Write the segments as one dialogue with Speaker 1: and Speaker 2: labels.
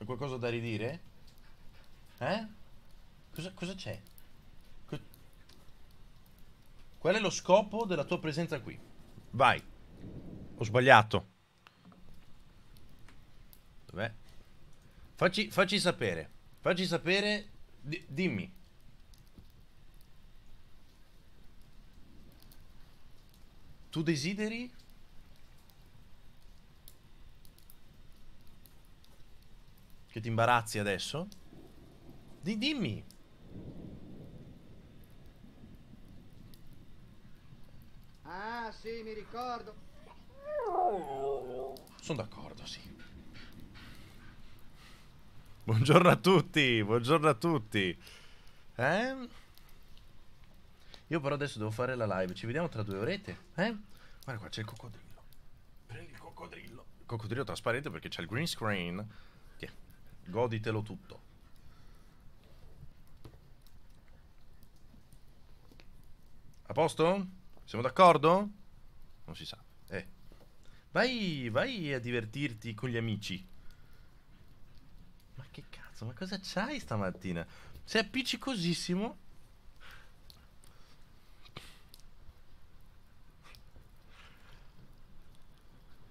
Speaker 1: C'è qualcosa da ridire? Eh? Cosa c'è? Co Qual è lo scopo della tua presenza qui? Vai. Ho sbagliato. Dov'è? Facci, facci, sapere. Facci sapere. D dimmi. Tu desideri Che ti imbarazzi adesso? Di dimmi.
Speaker 2: Ah, sì, mi ricordo.
Speaker 1: Sono d'accordo, sì. Buongiorno a tutti, buongiorno a tutti. Eh? Io però adesso devo fare la live, ci vediamo tra due orette, eh? Guarda qua, c'è il coccodrillo. Prendi il coccodrillo. Il coccodrillo trasparente perché c'è il green screen. Goditelo tutto. A posto? Siamo d'accordo? Non si sa. Eh. Vai, vai a divertirti con gli amici. Ma che cazzo, ma cosa c'hai stamattina? Sei appiccicosissimo.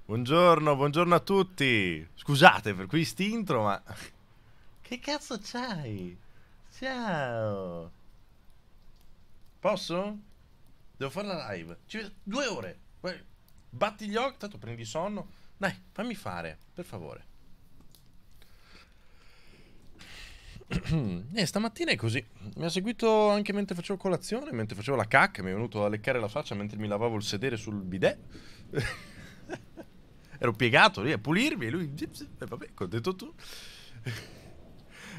Speaker 1: Buongiorno, buongiorno a tutti. Scusate per quest'intro, ma... Che cazzo c'hai? Ciao. Posso? Devo fare la live. Ci... Due ore. Batti gli occhi, tanto prendi sonno. Dai, fammi fare, per favore. Eh, stamattina è così. Mi ha seguito anche mentre facevo colazione, mentre facevo la cacca, mi è venuto a leccare la faccia mentre mi lavavo il sedere sul bidet. ero piegato lì a pulirmi e lui... E vabbè, ho detto tu.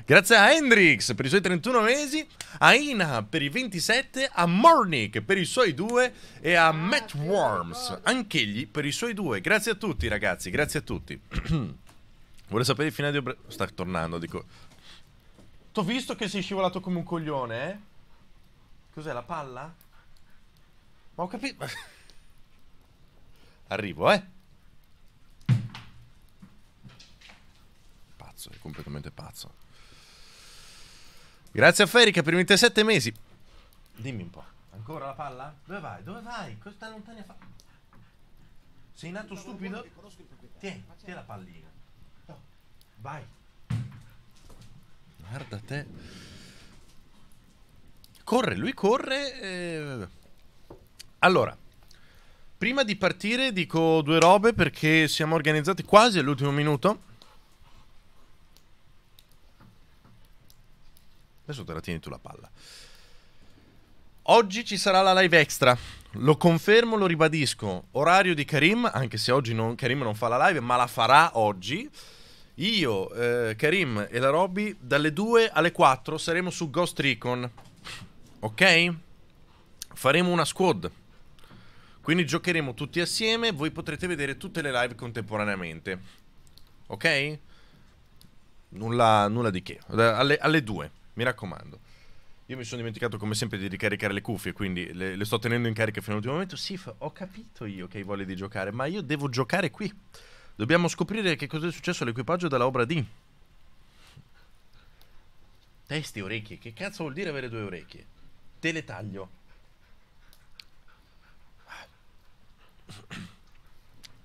Speaker 1: Grazie a Hendrix per i suoi 31 mesi, a Ina per i 27, a Mornick per i suoi due e a Matt Worms, anch'egli per i suoi due Grazie a tutti ragazzi, grazie a tutti. Vuole sapere il finale di Obre... Sta tornando, dico... T'ho visto che sei scivolato come un coglione, eh? Cos'è, la palla? Ma ho capito... Arrivo, eh? pazzo, è completamente pazzo. Grazie a Ferica per i 27 mesi. Dimmi un po'. Ancora la palla? Dove vai? Dove vai? Cosa stai lontani Sei nato stupido? Tieni, tieni la pallina. Vai. Guarda te. Corre, lui corre. Eh... Allora, prima di partire dico due robe perché siamo organizzati quasi all'ultimo minuto. Adesso te la tieni tu la palla. Oggi ci sarà la live extra. Lo confermo, lo ribadisco. Orario di Karim, anche se oggi non, Karim non fa la live, ma la farà oggi. Io, eh, Karim e la Robby, dalle 2 alle 4 saremo su Ghost Recon. Ok? Faremo una squad. Quindi giocheremo tutti assieme. Voi potrete vedere tutte le live contemporaneamente. Ok? Nulla, nulla di che. Alle, alle 2. Mi raccomando. Io mi sono dimenticato come sempre di ricaricare le cuffie, quindi le, le sto tenendo in carica fino all'ultimo momento. Sif, ho capito io che hai voglia di giocare, ma io devo giocare qui. Dobbiamo scoprire che cosa è successo all'equipaggio della Obra D. Testi, orecchie. Che cazzo vuol dire avere due orecchie? Te le taglio.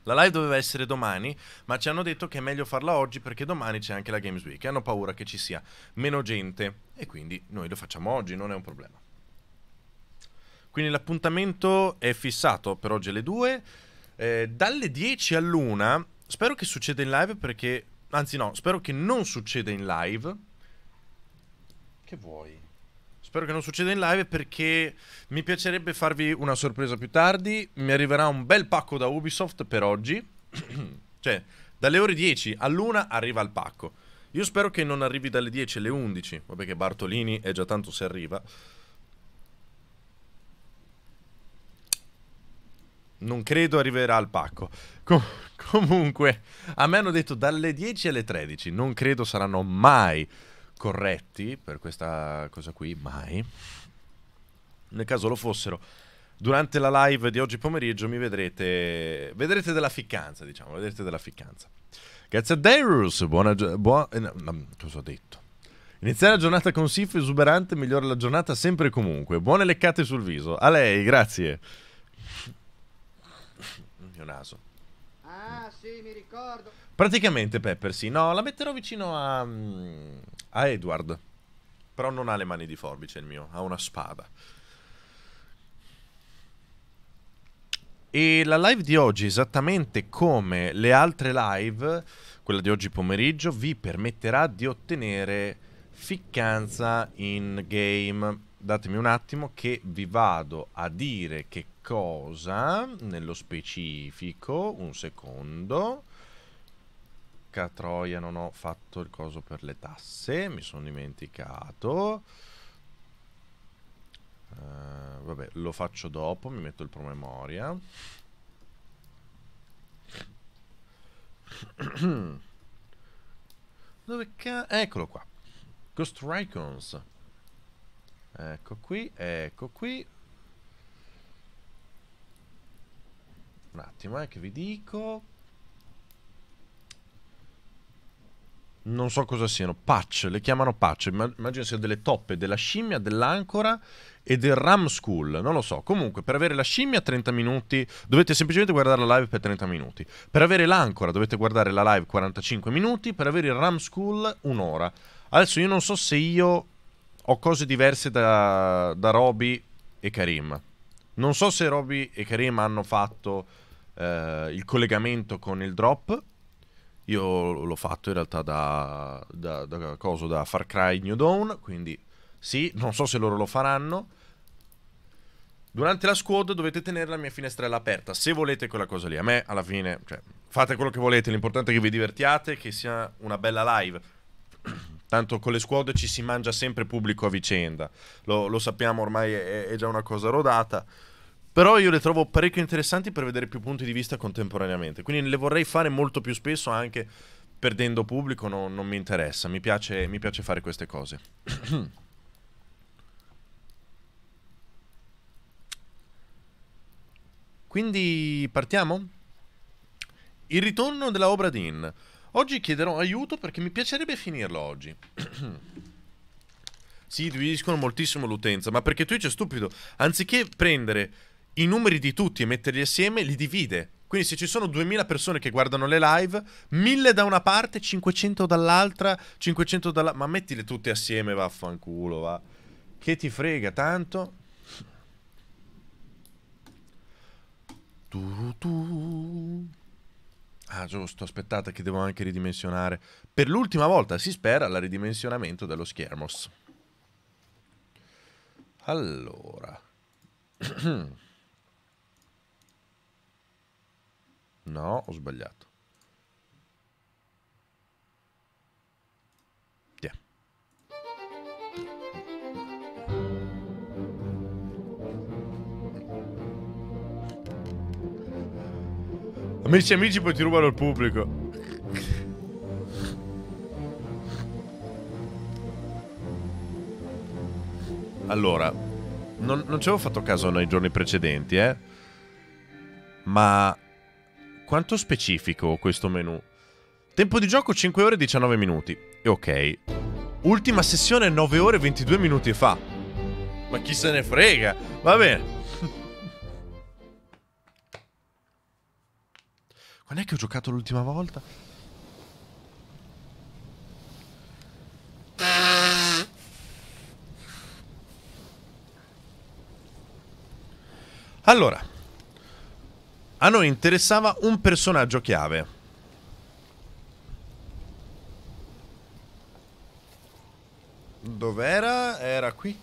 Speaker 1: La live doveva essere domani, ma ci hanno detto che è meglio farla oggi perché domani c'è anche la Games Week hanno paura che ci sia meno gente e quindi noi lo facciamo oggi, non è un problema. Quindi l'appuntamento è fissato per oggi alle 2. Eh, dalle 10 all'una spero che succeda in live perché... Anzi no, spero che non succeda in live. Che vuoi? Spero che non succeda in live perché mi piacerebbe farvi una sorpresa più tardi. Mi arriverà un bel pacco da Ubisoft per oggi. cioè, dalle ore 10 all'una arriva il pacco. Io spero che non arrivi dalle 10 alle 11. Vabbè che Bartolini è già tanto se arriva. non credo arriverà al pacco. Com comunque, a me hanno detto dalle 10 alle 13, non credo saranno mai corretti per questa cosa qui, mai. Nel caso lo fossero, durante la live di oggi pomeriggio mi vedrete, vedrete della ficcanza, diciamo, vedrete della ficcanza. Grazie a Darius, buona... giornata, Eh, no, cosa ho detto? Iniziare la giornata con Sif esuberante migliora la giornata sempre e comunque. Buone leccate sul viso. A lei, grazie. Il mio naso. Ah, sì, mi ricordo. Praticamente, Pepper, sì. No, la metterò vicino a... Mm, a Edward. Però non ha le mani di forbice il mio, ha una spada. E la live di oggi, esattamente come le altre live, quella di oggi pomeriggio, vi permetterà di ottenere ficcanza in game. Datemi un attimo che vi vado a dire che cosa nello specifico. Un secondo. Porca troia, non ho fatto il coso per le tasse, mi sono dimenticato. Uh, vabbè, lo faccio dopo, mi metto il promemoria. Dove ca... Eccolo qua. Ghost Ricons. Ecco qui, ecco qui. Un attimo, eh, che vi dico. non so cosa siano, patch, le chiamano patch, immagino siano delle toppe della scimmia, dell'ancora e del Ram School, non lo so. Comunque, per avere la scimmia 30 minuti, dovete semplicemente guardare la live per 30 minuti. Per avere l'ancora dovete guardare la live 45 minuti, per avere il Ram School un'ora. Adesso io non so se io ho cose diverse da, da Roby e Karim. Non so se Roby e Karim hanno fatto eh, il collegamento con il drop io l'ho fatto in realtà da, da, da, coso, da Far Cry New Dawn, quindi sì, non so se loro lo faranno. Durante la squad dovete tenere la mia finestrella aperta, se volete quella cosa lì. A me, alla fine, cioè, fate quello che volete, l'importante è che vi divertiate, che sia una bella live. Tanto con le squad ci si mangia sempre pubblico a vicenda, lo, lo sappiamo ormai, è, è già una cosa rodata. Però io le trovo parecchio interessanti per vedere più punti di vista contemporaneamente. Quindi le vorrei fare molto più spesso anche perdendo pubblico, no, non mi interessa. Mi piace, mi piace fare queste cose. Quindi partiamo? Il ritorno della Obra Dinn. Oggi chiederò aiuto perché mi piacerebbe finirlo oggi. sì, dividiscono moltissimo l'utenza, ma perché Twitch è stupido. Anziché prendere i numeri di tutti e metterli assieme li divide. Quindi se ci sono 2000 persone che guardano le live, 1000 da una parte, 500 dall'altra, 500 dall'altra... Ma mettile tutte assieme, vaffanculo, va. Che ti frega tanto?
Speaker 2: Tu,
Speaker 1: Ah, giusto, aspettate che devo anche ridimensionare. Per l'ultima volta si spera la ridimensionamento dello schermo. Allora. No, ho sbagliato. Yeah. Amici amici poi ti rubano il pubblico. Allora, non, non ci avevo fatto caso nei giorni precedenti, eh. Ma quanto specifico questo menu? Tempo di gioco 5 ore e 19 minuti. E ok. Ultima sessione 9 ore e 22 minuti fa. Ma chi se ne frega? Va bene. Quando è che ho giocato l'ultima volta? Allora, a noi interessava un personaggio chiave. Dov'era? Era qui.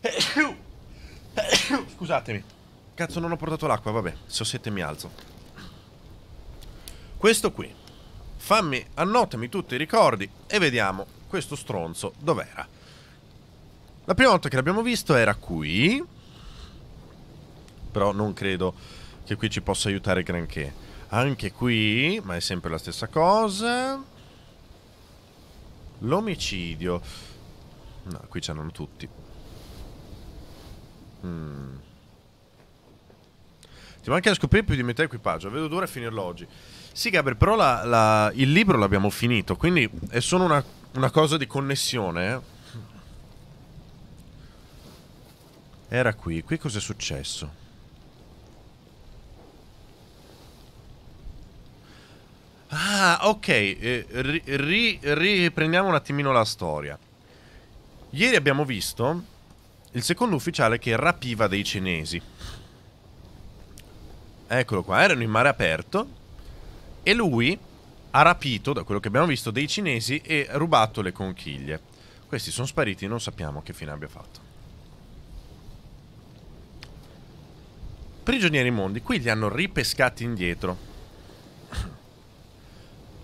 Speaker 1: Scusatemi. Cazzo, non ho portato l'acqua, vabbè. Se ho sete mi alzo. Questo qui. Fammi, annotami tutti i ricordi e vediamo questo stronzo dov'era. La prima volta che l'abbiamo visto era qui. Però non credo che qui ci possa aiutare granché. Anche qui, ma è sempre la stessa cosa. L'omicidio. No, qui ci hanno tutti. Mm. Ti manca a scoprire più di metà equipaggio. Vedo dura a finirlo oggi. Sì, Gabriel, però la, la, il libro l'abbiamo finito, quindi è solo una, una cosa di connessione. Eh? Era qui. Qui cos'è successo? Ah, ok. Eh, ri, ri, riprendiamo un attimino la storia. Ieri abbiamo visto il secondo ufficiale che rapiva dei cinesi. Eccolo qua, erano in mare aperto e lui ha rapito, da quello che abbiamo visto, dei cinesi e rubato le conchiglie. Questi sono spariti, non sappiamo che fine abbia fatto. Prigionieri mondi, qui li hanno ripescati indietro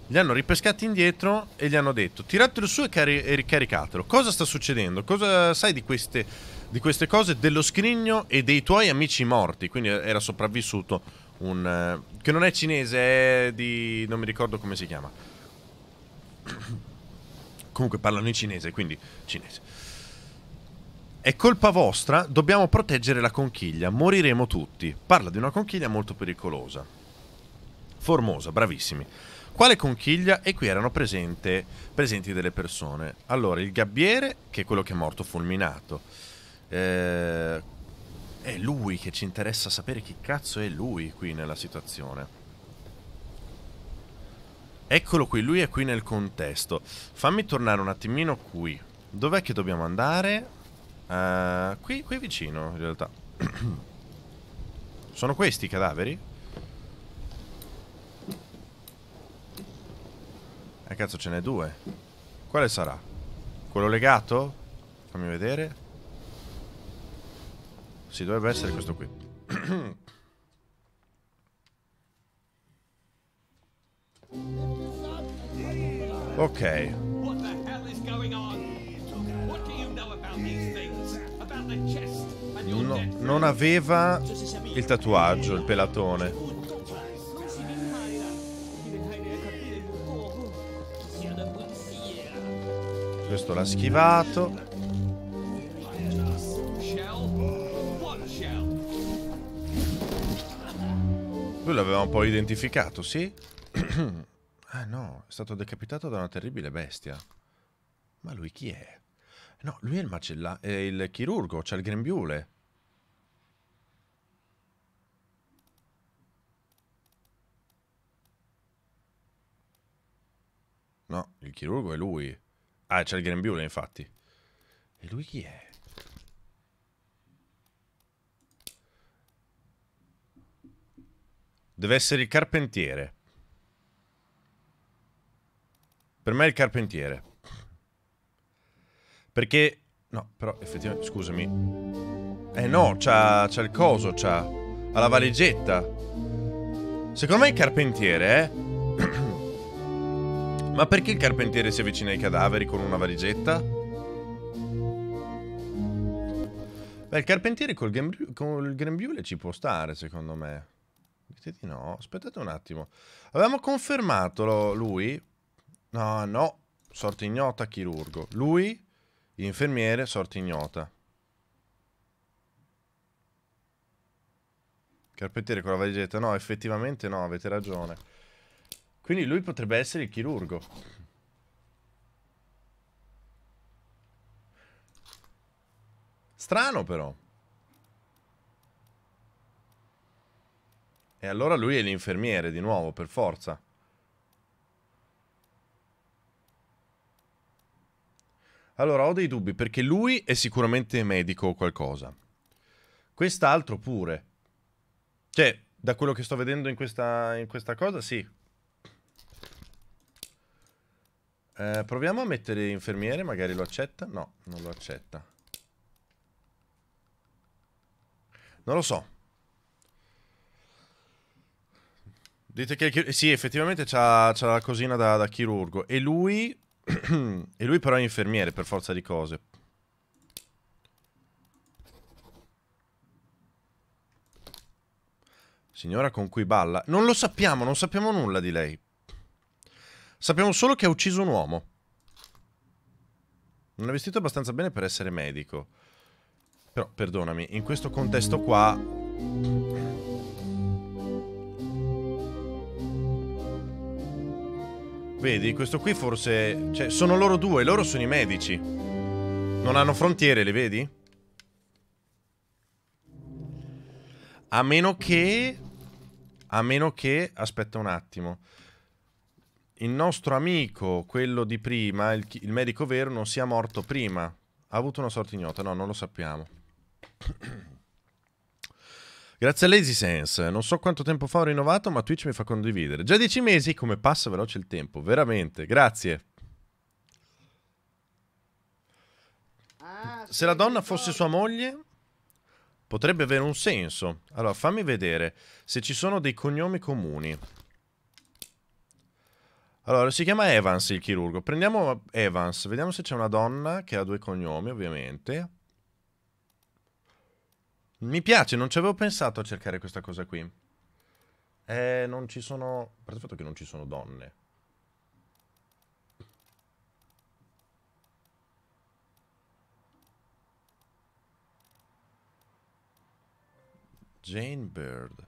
Speaker 1: li hanno ripescati indietro e gli hanno detto tiratelo su e, cari- e ricaricatelo. Cosa sta succedendo? Cosa sai di queste, di queste, cose? Dello scrigno e dei tuoi amici morti. Quindi era sopravvissuto un... Uh, che non è cinese, è di... non mi ricordo come si chiama. Comunque parlano in cinese, quindi cinese. È colpa vostra, dobbiamo proteggere la conchiglia, moriremo tutti. Parla di una conchiglia molto pericolosa. Formosa, bravissimi quale conchiglia e qui erano presente, presenti delle persone. Allora, il gabbiere, che è quello che è morto fulminato. Eh, è lui che ci interessa sapere chi cazzo è lui qui nella situazione. Eccolo qui, lui è qui nel contesto. Fammi tornare un attimino qui. Dov'è che dobbiamo andare? Uh, qui, qui vicino, in realtà. Sono questi i cadaveri? Eh cazzo ce n'è due Quale sarà? Quello legato? Fammi vedere Sì dovrebbe essere questo qui Ok no, Non aveva il tatuaggio, il pelatone Questo l'ha schivato. Lui l'aveva un po' identificato, sì? ah no, è stato decapitato da una terribile bestia. Ma lui chi è? No, lui è il macella... è il chirurgo, c'ha cioè il grembiule. No, il chirurgo è lui. Ah, c'è il grembiule, infatti. E lui chi è? Deve essere il carpentiere. Per me è il carpentiere. Perché... No, però effettivamente... Scusami. Eh no, c'ha, il coso, c'ha... Ha la valigetta. Secondo me è il carpentiere, eh? Ma perché il carpentiere si avvicina ai cadaveri con una valigetta? Beh, il carpentiere col, grembiule, col grembiule ci può stare, secondo me. Dite di no. Aspettate un attimo. Avevamo confermato lui. No, no. Sorte ignota, chirurgo. Lui, infermiere, sorte ignota. Carpentiere con la valigetta? No, effettivamente no, avete ragione. Quindi lui potrebbe essere il chirurgo. Strano però. E allora lui è l'infermiere di nuovo, per forza. Allora, ho dei dubbi, perché lui è sicuramente medico o qualcosa. Quest'altro pure. Cioè, da quello che sto vedendo in questa, in questa cosa, sì, Eh, proviamo a mettere infermiere, magari lo accetta. No, non lo accetta. Non lo so. Dite che... Sì, effettivamente c'ha, la cosina da, da chirurgo. E lui... e lui però è infermiere, per forza di cose. Signora con cui balla. Non lo sappiamo, non sappiamo nulla di lei. Sappiamo solo che ha ucciso un uomo. Non è vestito abbastanza bene per essere medico. Però, perdonami, in questo contesto qua... Vedi, questo qui forse... Cioè, sono loro due, loro sono i medici. Non hanno frontiere, le vedi? A meno che... A meno che... Aspetta un attimo il nostro amico, quello di prima, il, il medico vero, non sia morto prima. Ha avuto una sorte ignota, no, non lo sappiamo. Grazie a Lazy Sense, non so quanto tempo fa ho rinnovato, ma Twitch mi fa condividere. Già dieci mesi, come passa veloce il tempo, veramente, grazie. Ah, se la donna fosse sua moglie, potrebbe avere un senso. Allora, fammi vedere se ci sono dei cognomi comuni. Allora, si chiama Evans il chirurgo. Prendiamo Evans, vediamo se c'è una donna che ha due cognomi, ovviamente. Mi piace, non ci avevo pensato a cercare questa cosa qui. Eh, non ci sono... A parte il fatto che non ci sono donne. Jane Bird.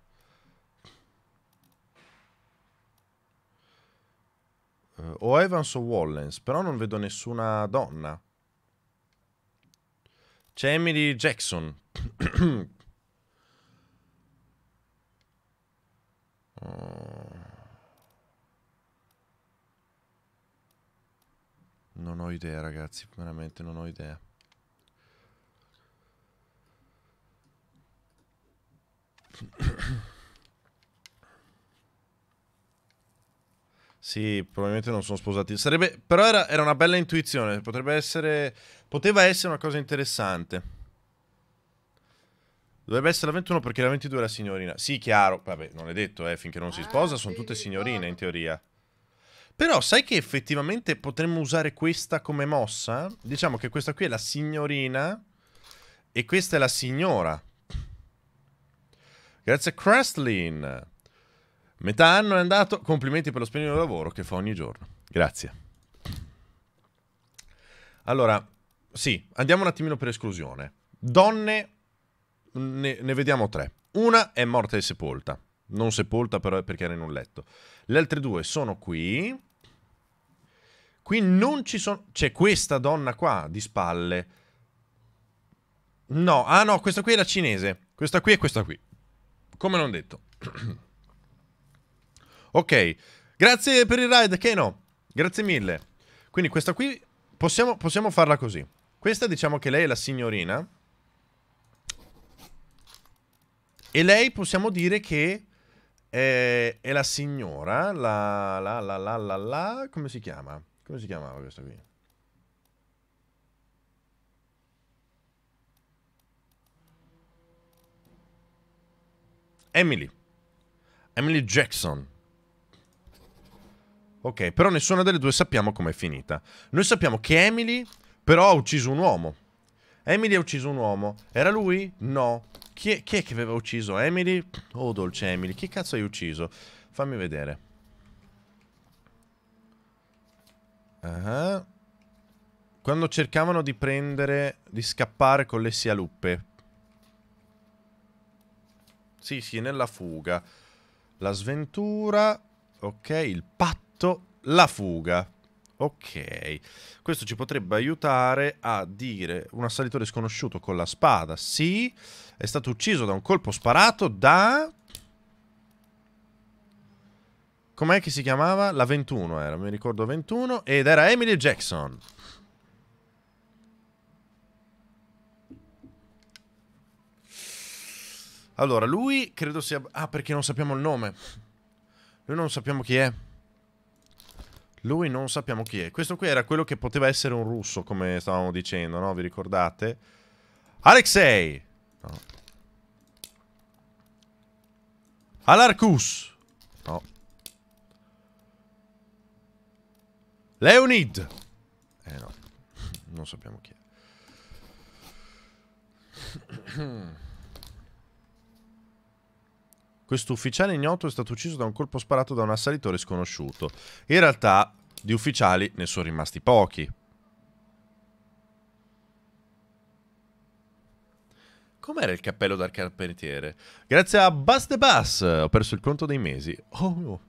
Speaker 1: Uh, o Evans o Wallens, però non vedo nessuna donna. C'è Emily Jackson. Oh. non ho idea, ragazzi, veramente non ho idea. Sì, probabilmente non sono sposati. Sarebbe, però era, era, una bella intuizione. Potrebbe essere. Poteva essere una cosa interessante. Dovrebbe essere la 21 perché la 22 è la signorina. Sì, chiaro. Vabbè, non è detto, eh. Finché non si ah, sposa, sono tutte signorine in teoria. Però sai che effettivamente potremmo usare questa come mossa? Diciamo che questa qui è la signorina e questa è la signora. Grazie Crestlin. Metà anno è andato, complimenti per lo splendido lavoro che fa ogni giorno. Grazie. Allora, sì, andiamo un attimino per esclusione. Donne, ne, ne vediamo tre. Una è morta e sepolta. Non sepolta però perché era in un letto. Le altre due sono qui. Qui non ci sono... C'è questa donna qua di spalle. No, ah no, questa qui è la cinese. Questa qui e questa qui. Come non detto. Ok, grazie per il ride, che Grazie mille. Quindi questa qui possiamo, possiamo farla così. Questa diciamo che lei è la signorina. E lei possiamo dire che è, eh, è la signora, la, la, la, la, la, la, come si chiama? Come si chiamava questa qui? Emily. Emily Jackson. Ok, però nessuna delle due sappiamo com'è finita. Noi sappiamo che Emily però ha ucciso un uomo. Emily ha ucciso un uomo. Era lui? No. Chi è, chi è che aveva ucciso Emily? Oh, dolce Emily, chi cazzo hai ucciso? Fammi vedere. Uh ah. -huh. Quando cercavano di prendere, di scappare con le sialuppe. Sì, sì, nella fuga. La sventura. Ok, il patto detto la fuga. Ok, questo ci potrebbe aiutare a dire un assalitore sconosciuto con la spada. Sì, è stato ucciso da un colpo sparato da... Com'è che si chiamava? La 21 era, mi ricordo 21, ed era Emily Jackson. Allora, lui credo sia... Ah, perché non sappiamo il nome. Noi non sappiamo chi è. Lui non sappiamo chi è. Questo qui era quello che poteva essere un russo, come stavamo dicendo, no? Vi ricordate? Alexei! No. Alarcus! No. Leonid! Eh no, non sappiamo chi è. Questo ufficiale ignoto è stato ucciso da un colpo sparato da un assalitore sconosciuto. In realtà, di ufficiali ne sono rimasti pochi. Com'era il cappello dal carpentiere? Grazie a Bus the Bus ho perso il conto dei mesi. Oh, oh.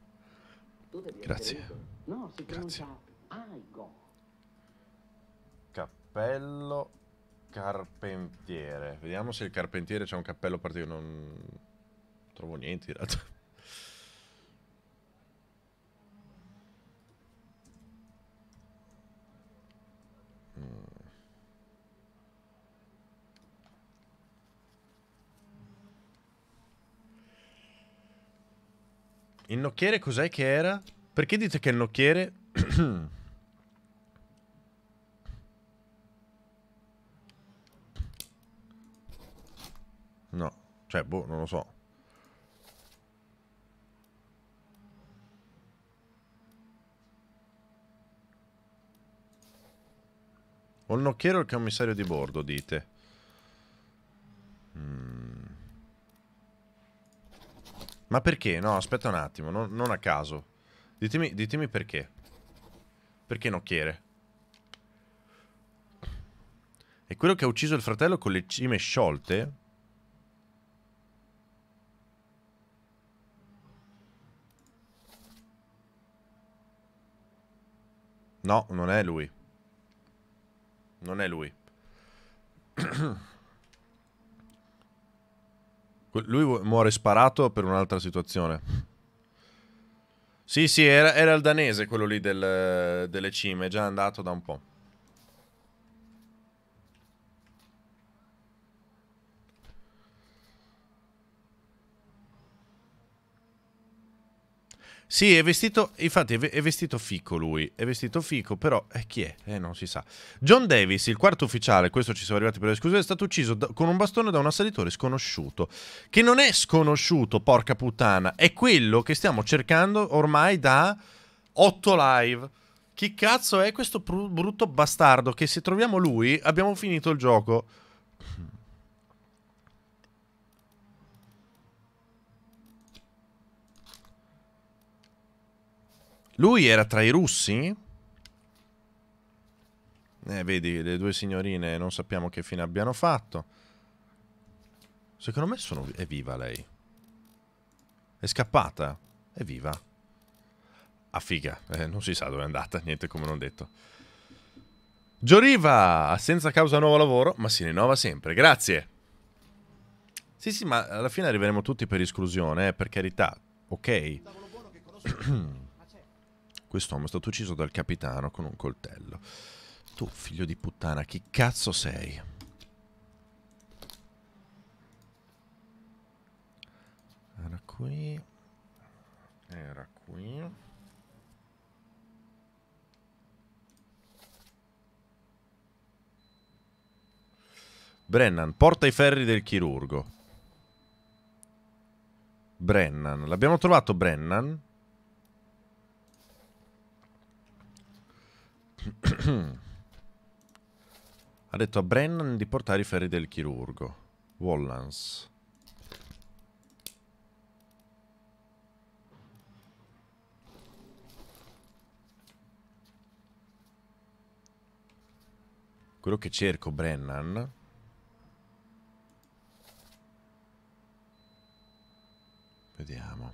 Speaker 2: no. Grazie. No, Grazie.
Speaker 1: Cappello carpentiere. Vediamo se il carpentiere c'è un cappello particolare. Non trovo niente in realtà. Mm. Il nocchiere cos'è che era? Perché dite che il nocchiere... no, cioè, boh, non lo so. O il nocchiero o il commissario di bordo, dite? Mm. Ma perché? No, aspetta un attimo, non, non a caso. Ditemi, ditemi perché. Perché nocchiere? E quello che ha ucciso il fratello con le cime sciolte? No, non è lui non è lui. lui muore sparato per un'altra situazione. Sì, sì, era, era, il danese quello lì del, delle cime, è già andato da un po'. Sì, è vestito, infatti è vestito fico lui, è vestito fico, però eh, chi è? Eh, non si sa. John Davis, il quarto ufficiale, questo ci siamo arrivati per le scuse, è stato ucciso da, con un bastone da un assalitore sconosciuto, che non è sconosciuto, porca puttana, è quello che stiamo cercando ormai da 8 live. Chi cazzo è questo brutto bastardo che se troviamo lui abbiamo finito il gioco? Lui era tra i russi? Eh, vedi, le due signorine non sappiamo che fine abbiano fatto. Secondo me sono... è viva lei. È scappata. È viva. Ah, figa. Eh, non si sa dove è andata, niente come non detto. Gioriva! Senza causa nuovo lavoro, ma si rinnova sempre. Grazie! Sì, sì, ma alla fine arriveremo tutti per esclusione, eh, per carità. Ok. che conosco... Quest'uomo è stato ucciso dal capitano con un coltello. Tu, figlio di puttana, chi cazzo sei? Era qui. Era qui. Brennan, porta i ferri del chirurgo. Brennan, l'abbiamo trovato Brennan? ha detto a Brennan di portare i ferri del chirurgo. Wallans. Quello che cerco, Brennan... Vediamo.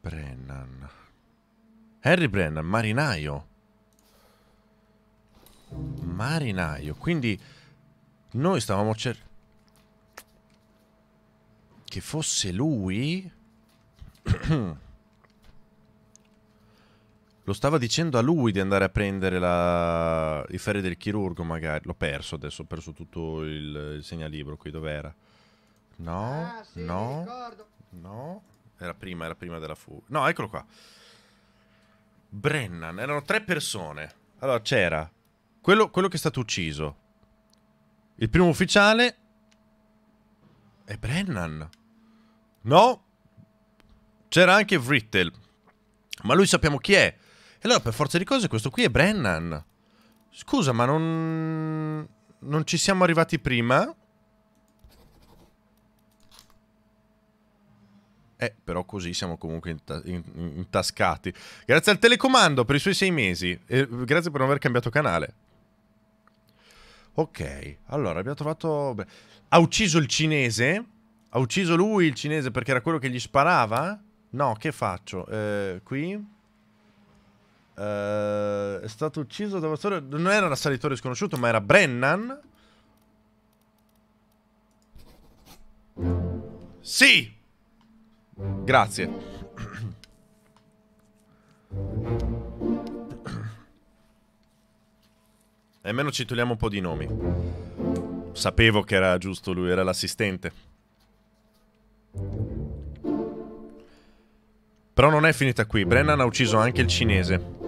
Speaker 1: Brennan... Harry Brennan, marinaio. Marinaio. Quindi noi stavamo cercando... Che fosse lui... Lo stava dicendo a lui di andare a prendere la... i ferri del chirurgo, magari. L'ho perso adesso, ho perso tutto il, il segnalibro qui, dov'era? No, ah, sì, no, no. Era prima, era prima della fuga. No, eccolo qua. Brennan, erano tre persone. Allora c'era quello, quello, che è stato ucciso, il primo ufficiale e Brennan. No, c'era anche Vrittel, ma lui sappiamo chi è. E allora per forza di cose questo qui è Brennan. Scusa, ma non... non ci siamo arrivati prima? Eh, però così siamo comunque intascati. Grazie al telecomando per i suoi sei mesi. E grazie per non aver cambiato canale. Ok, allora abbiamo trovato... Beh, ha ucciso il cinese? Ha ucciso lui il cinese perché era quello che gli sparava? No, che faccio? Eh, qui... Eh, è stato ucciso da Vassore. Non era un assalitore sconosciuto, ma era Brennan. Sì! Grazie. E almeno ci togliamo un po' di nomi. Sapevo che era giusto lui, era l'assistente. Però non è finita qui. Brennan ha ucciso anche il cinese.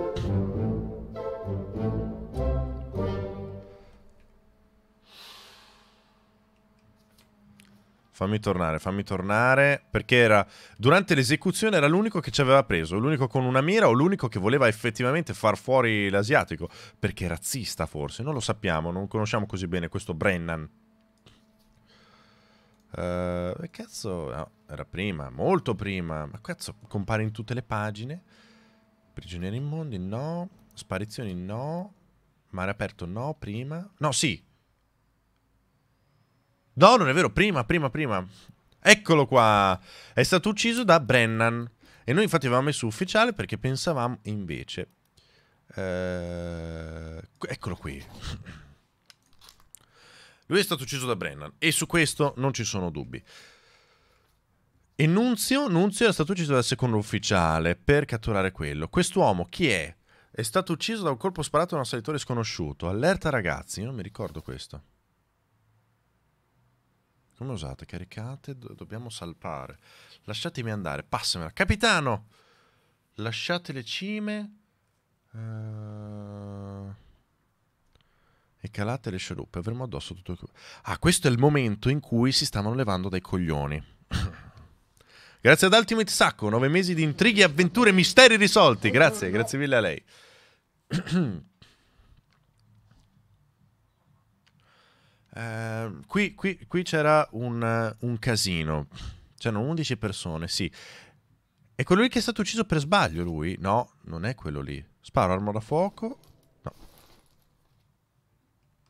Speaker 1: Fammi tornare, fammi tornare. Perché era. Durante l'esecuzione era l'unico che ci aveva preso. L'unico con una mira o l'unico che voleva effettivamente far fuori l'asiatico. Perché è razzista, forse. Non lo sappiamo, non conosciamo così bene questo Brennan. Uh, eh, che cazzo. No, era prima, molto prima. Ma cazzo, compare in tutte le pagine. Prigionieri immondi, no. Sparizioni, no. Mare aperto, no. Prima. No, sì. No, non è vero, prima, prima, prima. Eccolo qua. È stato ucciso da Brennan. E noi infatti avevamo messo ufficiale perché pensavamo invece... Eh, eccolo qui. Lui è stato ucciso da Brennan e su questo non ci sono dubbi. E Nunzio, Nunzio era stato ucciso dal secondo ufficiale per catturare quello. Quest'uomo chi è? È stato ucciso da un colpo sparato da un assalitore sconosciuto. Allerta ragazzi, io non mi ricordo questo. Come usate? Caricate, do dobbiamo salpare. Lasciatemi andare, passamela. Capitano! Lasciate le cime. Uh... E calate le scialuppe. Avremo addosso tutto il... Ah, questo è il momento in cui si stavano levando dai coglioni. grazie ad Ultimate Sacco, nove mesi di intrighi, avventure misteri risolti. Grazie, grazie mille a lei. Ehm, qui, qui, qui, c'era un, un, casino. C'erano 11 persone, sì. E quello lì che è stato ucciso per sbaglio, lui? No, non è quello lì. Sparo, arma da fuoco. No.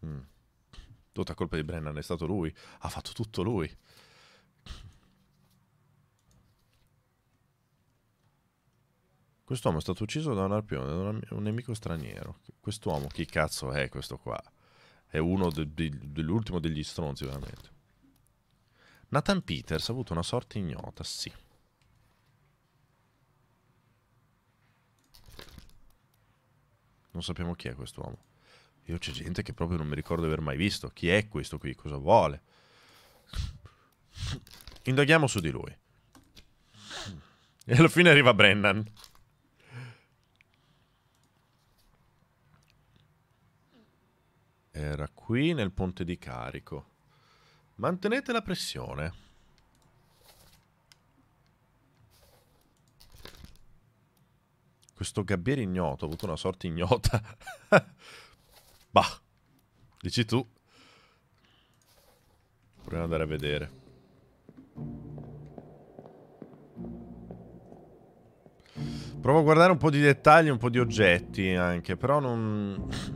Speaker 1: Mm. Tutta colpa di Brennan, è stato lui. Ha fatto tutto lui. Quest'uomo è stato ucciso da un arpione, da un nemico straniero. Quest'uomo, chi cazzo è questo qua? è uno de, de, dell'ultimo degli stronzi, veramente. Nathan Peters ha avuto una sorte ignota, sì. Non sappiamo chi è quest'uomo. Io c'è gente che proprio non mi ricordo di aver mai visto. Chi è questo qui? Cosa vuole? Indaghiamo su di lui. E alla fine arriva Brennan. Era qui nel ponte di carico. Mantenete la pressione. Questo gabbiere ignoto, ha avuto una sorte ignota. bah, dici tu. Proviamo ad andare a vedere. Provo a guardare un po' di dettagli, un po' di oggetti anche, però non...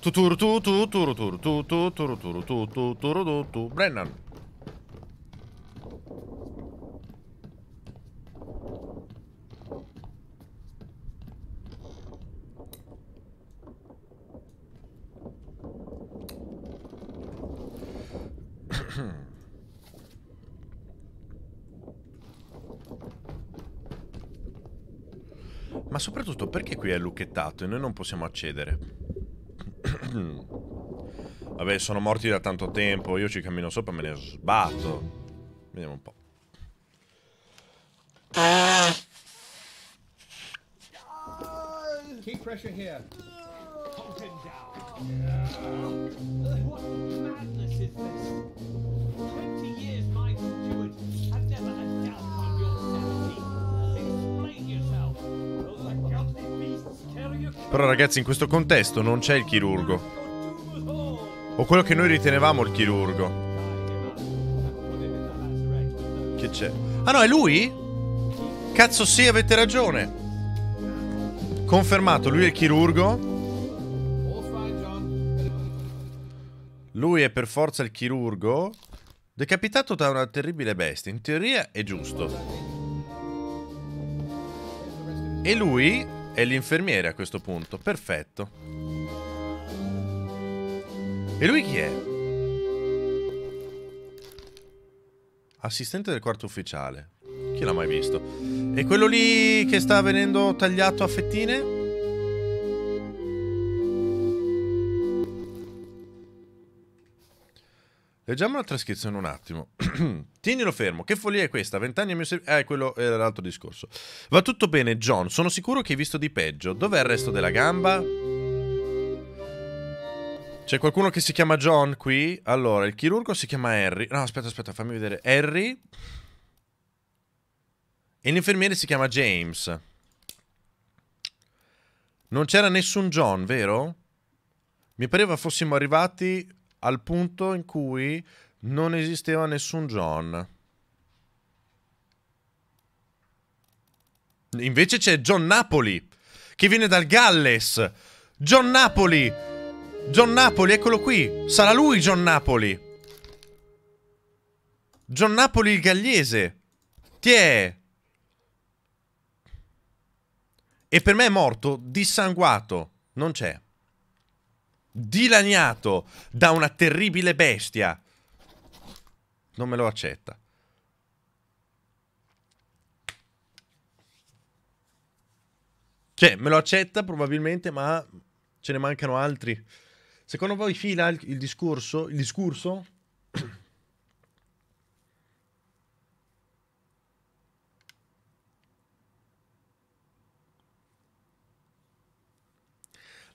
Speaker 1: Tuturu tu tu tu tu tu tu tu tu Brennan. Ma soprattutto perché qui è lucchettato e noi non possiamo accedere? Mm. Vabbè, sono morti da tanto tempo. Io ci cammino sopra e me ne sbatto. Vediamo un po'.
Speaker 2: Keep pressure here. Hold him down. What madness is this?
Speaker 1: Però ragazzi in questo contesto non c'è il chirurgo. O quello che noi ritenevamo il chirurgo. Che c'è? Ah no, è lui? Cazzo sì, avete ragione. Confermato, lui è il chirurgo. Lui è per forza il chirurgo. Decapitato da una terribile bestia. In teoria è giusto. E lui è l'infermiere a questo punto, perfetto. E lui chi è? Assistente del quarto ufficiale. Chi l'ha mai visto? E quello lì che sta venendo tagliato a fettine? Leggiamo la trascrizione un attimo. Tienilo fermo. Che follia è questa? Vent'anni mio servizio. Eh, quello era l'altro discorso. Va tutto bene, John. Sono sicuro che hai visto di peggio. Dov'è il resto della gamba? C'è qualcuno che si chiama John qui? Allora, il chirurgo si chiama Harry. No, aspetta, aspetta, fammi vedere. Harry. E l'infermiere si chiama James. Non c'era nessun John, vero? Mi pareva fossimo arrivati al punto in cui non esisteva nessun John. Invece c'è John Napoli, che viene dal Galles. John Napoli! John Napoli, eccolo qui. Sarà lui John Napoli. John Napoli il gallese. Tiè. E per me è morto dissanguato. Non c'è dilaniato da una terribile bestia. Non me lo accetta. Cioè, me lo accetta probabilmente, ma ce ne mancano altri. Secondo voi fila il discorso? Il discorso?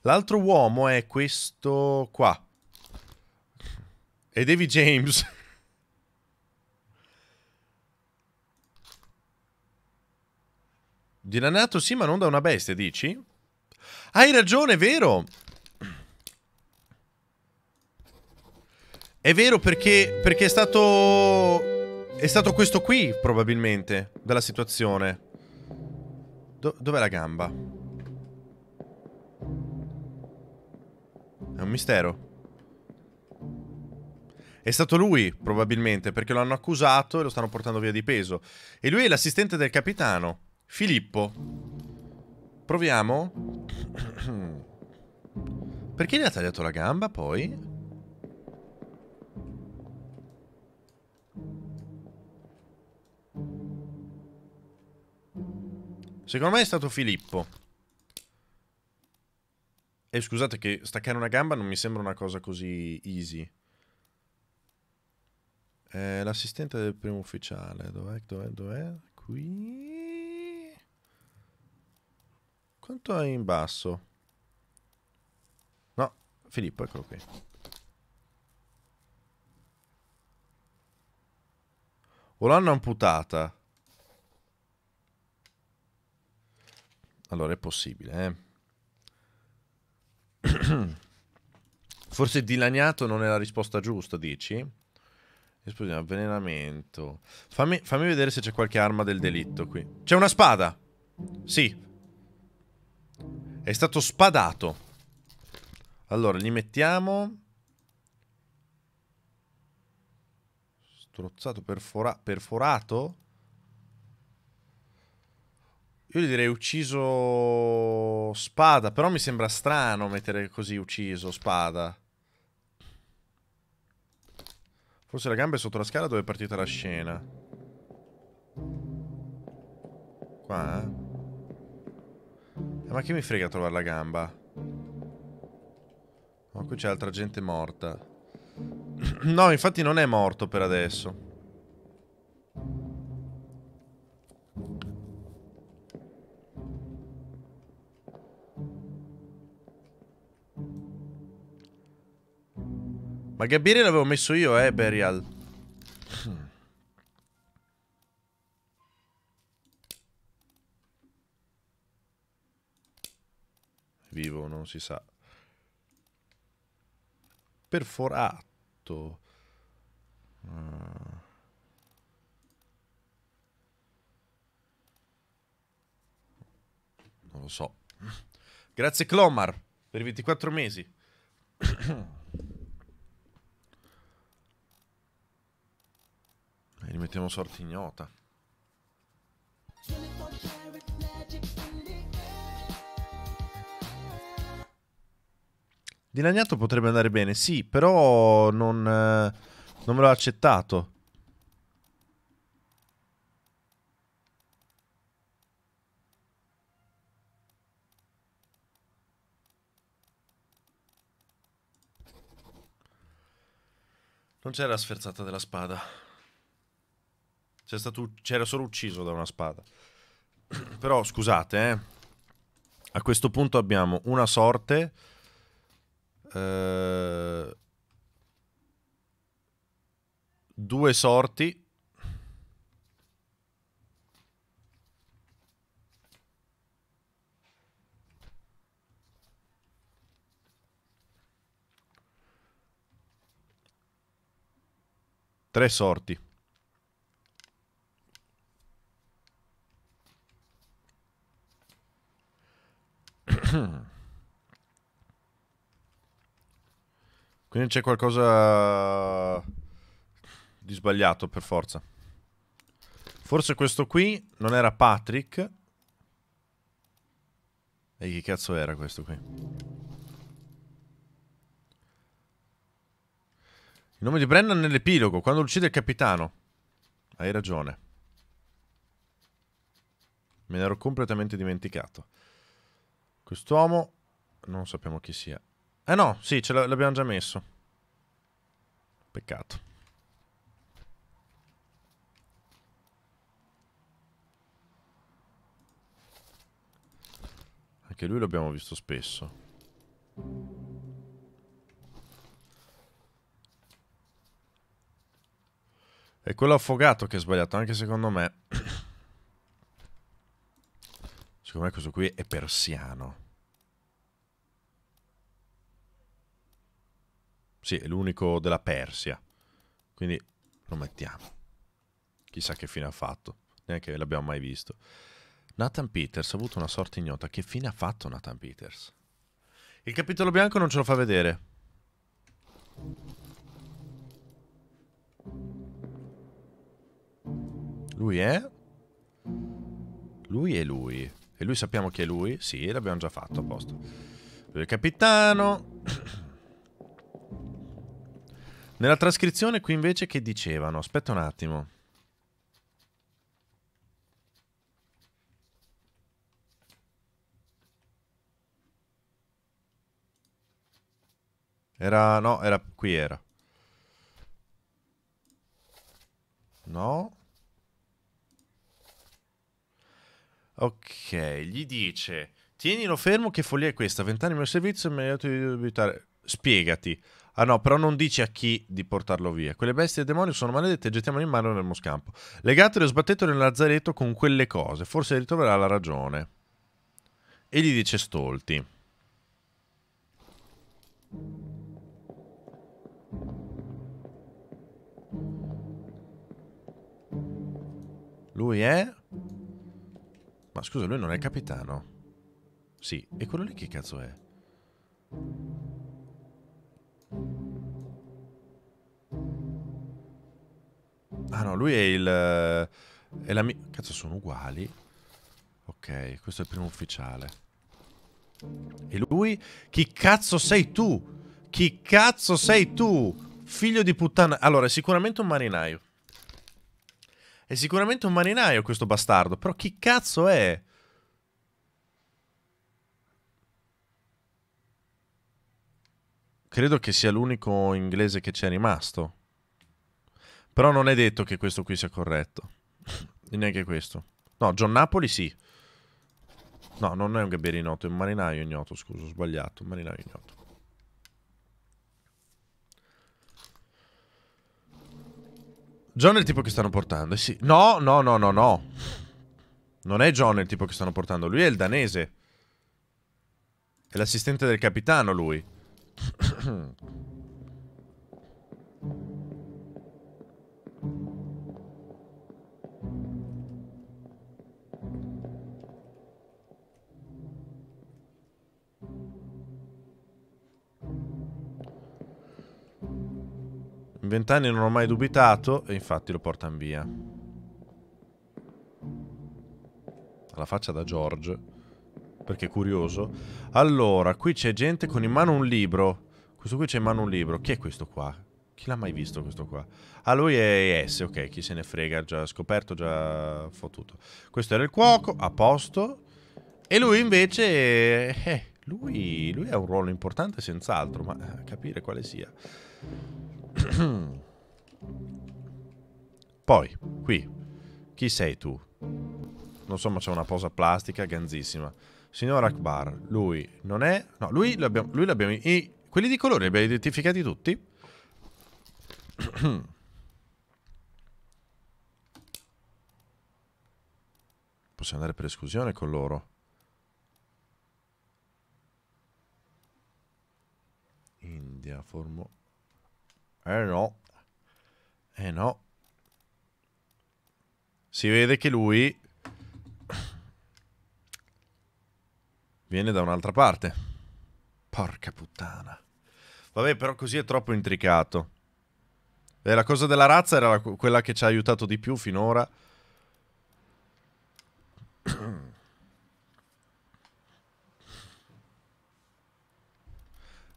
Speaker 1: L'altro uomo è questo qua. E Davy James. Dilanato sì, ma non da una bestia, dici? Hai ragione, è vero. È vero perché, perché è stato... È stato questo qui, probabilmente, della situazione. Do Dov'è la gamba? È un mistero. È stato lui, probabilmente, perché lo hanno accusato e lo stanno portando via di peso. E lui è l'assistente del capitano, Filippo. Proviamo. perché gli ha tagliato la gamba, poi? Secondo me è stato Filippo. E scusate che staccare una gamba non mi sembra una cosa così easy. Eh, l'assistente del primo ufficiale, dov'è, dov'è, dov'è? Qui... Quanto è in basso? No, Filippo, eccolo qui. O l'hanno amputata? Allora è possibile, eh. Forse dilaniato non è la risposta giusta, dici? Esplosione, avvelenamento. Fammi, fammi vedere se c'è qualche arma del delitto qui. C'è una spada! Sì. È stato spadato. Allora, li mettiamo... Strozzato, perfora perforato? Io gli direi ucciso spada, però mi sembra strano mettere così ucciso spada. Forse la gamba è sotto la scala dove è partita la scena. Qua, eh? eh ma che mi frega trovare la gamba? Ma oh, qui c'è altra gente morta. no, infatti non è morto per adesso. Ma Gabriele l'avevo messo io, eh, Burial. Vivo, non si sa. Perforato. Uh. Non lo so. Grazie Clomar per i 24 mesi. Li mettiamo sorti ignota. Dilaniato potrebbe andare bene, sì, però non, eh, non me l'ha accettato. Non c'è la sferzata della spada. Stato, c'era solo ucciso da una spada. Però scusate, eh. a questo punto abbiamo una sorte. Eh, due sorti. Tre sorti. Quindi c'è qualcosa di sbagliato per forza. Forse questo qui non era Patrick. E chi cazzo era questo qui? Il nome di Brennan nell'epilogo, quando uccide il capitano. Hai ragione. Me ne ero completamente dimenticato. Quest'uomo non sappiamo chi sia. Eh no, sì, ce l'abbiamo già messo. Peccato. Anche lui l'abbiamo visto spesso. È quello affogato che ha sbagliato, anche secondo me. Secondo me questo qui è persiano. Sì, è l'unico della Persia. Quindi lo mettiamo. Chissà che fine ha fatto. Neanche l'abbiamo mai visto. Nathan Peters ha avuto una sorte ignota. Che fine ha fatto Nathan Peters? Il capitolo bianco non ce lo fa vedere. Lui è? Lui è lui. E lui sappiamo chi è lui? Sì, l'abbiamo già fatto, a posto. Lui è capitano. Nella trascrizione qui invece che dicevano? Aspetta un attimo. Era... no, era... qui era. No. Ok, gli dice, tienilo fermo che follia è questa, vent'anni al mio servizio e mi aiuto di dubitare. Spiegati. Ah no, però non dici a chi di portarlo via. Quelle bestie del demonio sono maledette, e gettiamole in mano nel moscampo. Legatelo e sbattetelo nel lazzaretto con quelle cose, forse ritroverà la ragione. E gli dice Stolti. Lui è... Ma scusa, lui non è il capitano? Sì, e quello lì che cazzo è? Ah no, lui è il... Eh, è la Cazzo, sono uguali. Ok, questo è il primo ufficiale. E lui? Chi cazzo sei tu? Chi cazzo sei tu? Figlio di puttana. Allora, è sicuramente un marinaio. È sicuramente un marinaio questo bastardo, però chi cazzo è? Credo che sia l'unico inglese che c'è rimasto. Però non è detto che questo qui sia corretto. E Neanche questo. No, John Napoli sì. No, non è un gabbierinoto, è un marinaio ignoto, scusa, ho sbagliato, un marinaio ignoto. John è il tipo che stanno portando, eh sì. No, no, no, no, no. Non è John il tipo che stanno portando, lui è il danese. È l'assistente del capitano, lui. In vent'anni non ho mai dubitato e infatti lo portano via. La faccia da George, perché è curioso. Allora, qui c'è gente con in mano un libro. Questo qui c'è in mano un libro. Chi è questo qua? Chi l'ha mai visto questo qua? Ah, lui è S, ok, chi se ne frega, già scoperto, già fottuto. Questo era il cuoco, a posto. E lui invece... Eh, lui, lui ha un ruolo importante senz'altro, ma eh, capire quale sia. Poi, qui. Chi sei tu? Non so, ma c'è una posa plastica ganzissima. Signor Akbar, lui non è... No, lui l'abbiamo... Lui l'abbiamo... I... Quelli di colore li abbiamo identificati tutti? Possiamo andare per esclusione con loro. India, formo... Eh no. Eh no. Si vede che lui viene da un'altra parte. Porca puttana. Vabbè, però così è troppo intricato. E eh, la cosa della razza era quella che ci ha aiutato di più finora.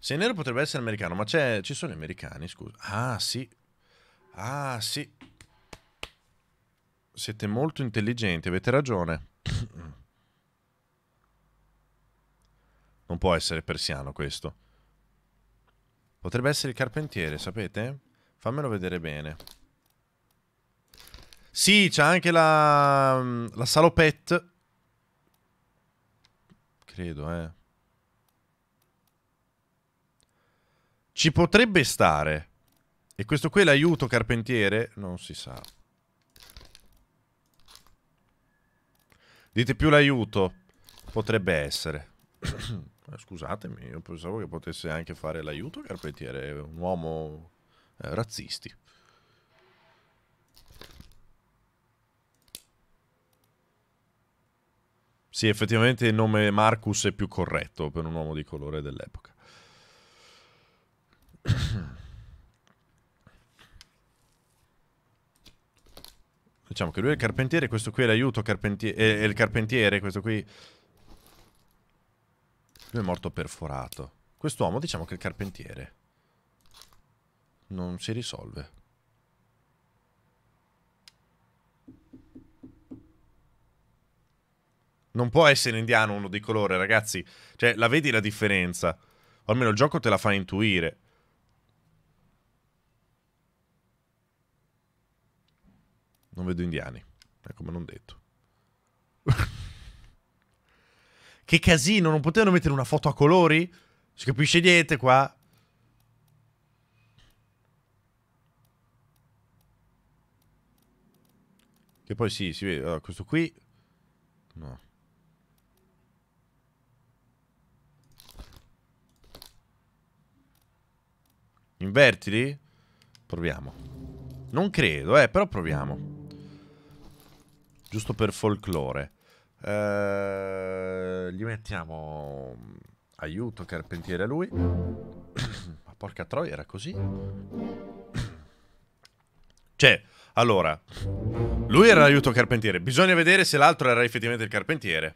Speaker 1: Se è nero potrebbe essere americano, ma c'è, ci sono americani, scusa. Ah, sì. Ah, sì. Siete molto intelligenti, avete ragione. Non può essere persiano questo. Potrebbe essere il carpentiere, sapete? Fammelo vedere bene. Sì, c'è anche la, la salopette. Credo, eh. Ci potrebbe stare. E questo qui è l'aiuto carpentiere? Non si sa. Dite più l'aiuto. Potrebbe essere. Eh, scusatemi, io pensavo che potesse anche fare l'aiuto carpentiere. Un uomo eh, razzisti. Sì, effettivamente il nome Marcus è più corretto per un uomo di colore dell'epoca. Diciamo che lui è il carpentiere, questo qui è l'aiuto carpentiere, è il carpentiere, questo qui... Lui è morto perforato. Quest'uomo diciamo che è il carpentiere. Non si risolve. Non può essere indiano uno di colore, ragazzi. Cioè, la vedi la differenza? O almeno il gioco te la fa intuire. Non vedo indiani, è come non detto. che casino, non potevano mettere una foto a colori? Si capisce niente qua. Che poi sì, si vede, allora, questo qui... No. Invertili? Proviamo. Non credo, eh, però proviamo giusto per folklore. Eh, gli mettiamo mm, aiuto carpentiere a lui. Ma porca troia, era così? Cioè, allora, lui era l'aiuto carpentiere. Bisogna vedere se l'altro era effettivamente il carpentiere.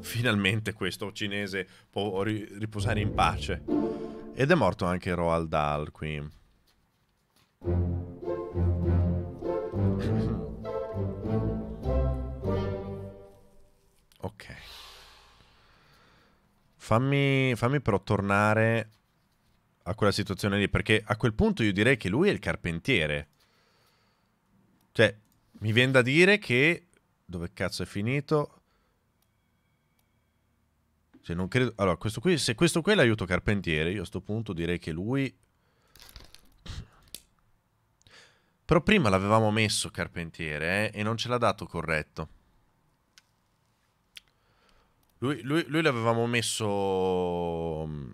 Speaker 1: Finalmente questo cinese può ri riposare in pace. Ed è morto anche Roald Dahl qui. Ok. Fammi, fammi però tornare a quella situazione lì, perché a quel punto io direi che lui è il carpentiere. Cioè, mi viene da dire che... Dove cazzo è finito? Cioè, non credo... Allora, questo qui, se questo qui è l'aiuto carpentiere, io a sto punto direi che lui... Però prima l'avevamo messo carpentiere, eh, e non ce l'ha dato corretto. Lui, lui, lui l'avevamo messo... Mm,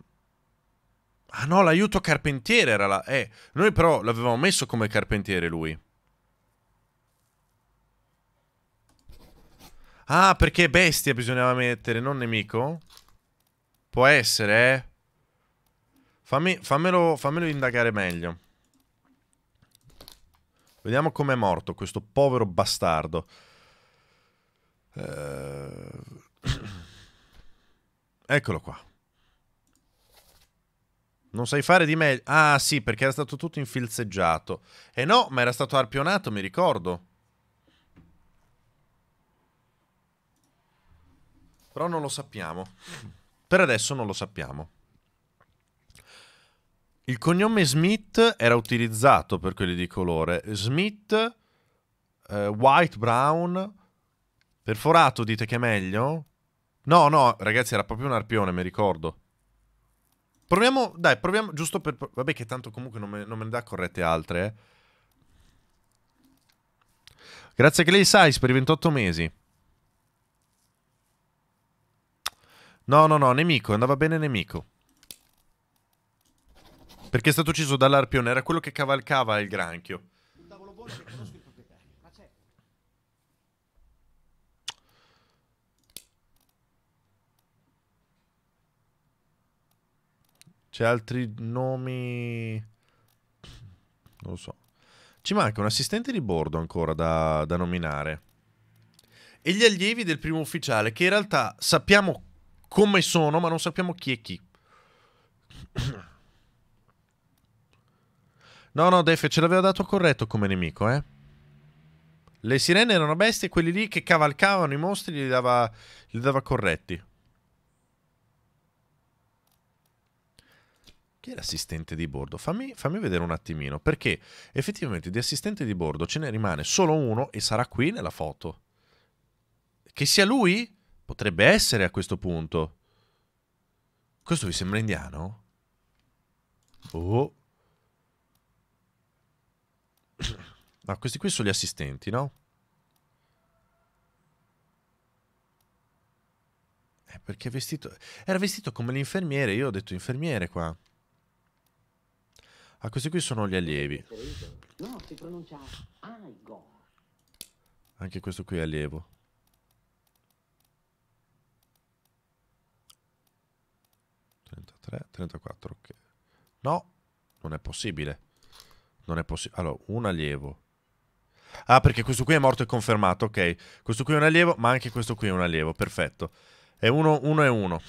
Speaker 1: ah no, l'aiuto carpentiere era la... Eh, noi però l'avevamo messo come carpentiere lui. Ah, perché bestia bisognava mettere, non nemico? Può essere, eh? Fammi, fammelo, fammelo indagare meglio. Vediamo com'è morto questo povero bastardo. Ehm... Eccolo qua. Non sai fare di meglio. Ah, sì, perché era stato tutto infilzeggiato. E eh no, ma era stato arpionato, mi ricordo. Però non lo sappiamo. Per adesso non lo sappiamo. Il cognome Smith era utilizzato per quelli di colore. Smith, eh, White, Brown. Perforato dite che è meglio? No, no, ragazzi, era proprio un arpione, mi ricordo. Proviamo, dai, proviamo, giusto per... Vabbè che tanto comunque non me, non me ne dà corrette altre, eh. Grazie che lei sai per i 28 mesi. No, no, no, nemico, andava bene nemico. Perché è stato ucciso dall'arpione, era quello che cavalcava il granchio. sono C'è altri nomi... Non lo so. Ci manca un assistente di bordo ancora da, da nominare. E gli allievi del primo ufficiale, che in realtà sappiamo come sono, ma non sappiamo chi è chi. No, no, Def, ce l'aveva dato corretto come nemico, eh. Le sirene erano bestie, quelli lì che cavalcavano i mostri li dava, li dava corretti. Chi è l'assistente di bordo? Fammi, fammi, vedere un attimino, perché effettivamente di assistente di bordo ce ne rimane solo uno e sarà qui nella foto. Che sia lui? Potrebbe essere a questo punto. Questo vi sembra indiano? Oh. no, questi qui sono gli assistenti, no? Eh, perché vestito... Era vestito come l'infermiere, io ho detto infermiere qua. Ah, questi qui sono gli allievi.
Speaker 2: No, si pronuncia
Speaker 1: Anche questo qui è allievo. Tre, 34, ok. No, non è possibile. Non è possibile. Allora, un allievo. Ah, perché questo qui è morto e confermato, ok. Questo qui è un allievo, ma anche questo qui è un allievo, perfetto. È uno, uno e uno.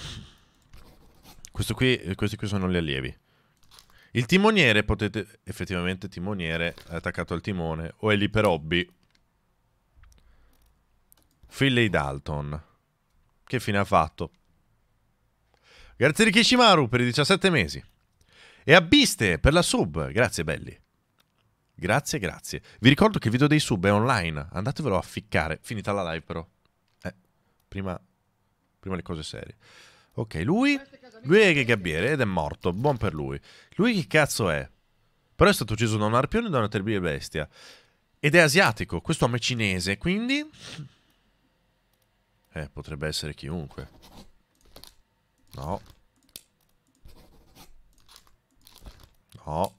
Speaker 1: Questo qui, questi qui sono gli allievi. Il timoniere potete effettivamente timoniere è attaccato al timone o è lì per hobby. Philly Dalton. Che fine ha fatto? Grazie Rikishimaru per i 17 mesi. E a Biste per la sub. Grazie belli. Grazie, grazie. Vi ricordo che il video dei sub è online. Andatevelo a ficcare. Finita la live però. Eh, prima, prima le cose serie. Ok, lui... Lui è gabbiere ed è morto, buon per lui. Lui chi cazzo è? Però è stato ucciso da un arpione e da una terribile bestia. Ed è asiatico, questo uomo è cinese, quindi... Eh, potrebbe essere chiunque. No. No.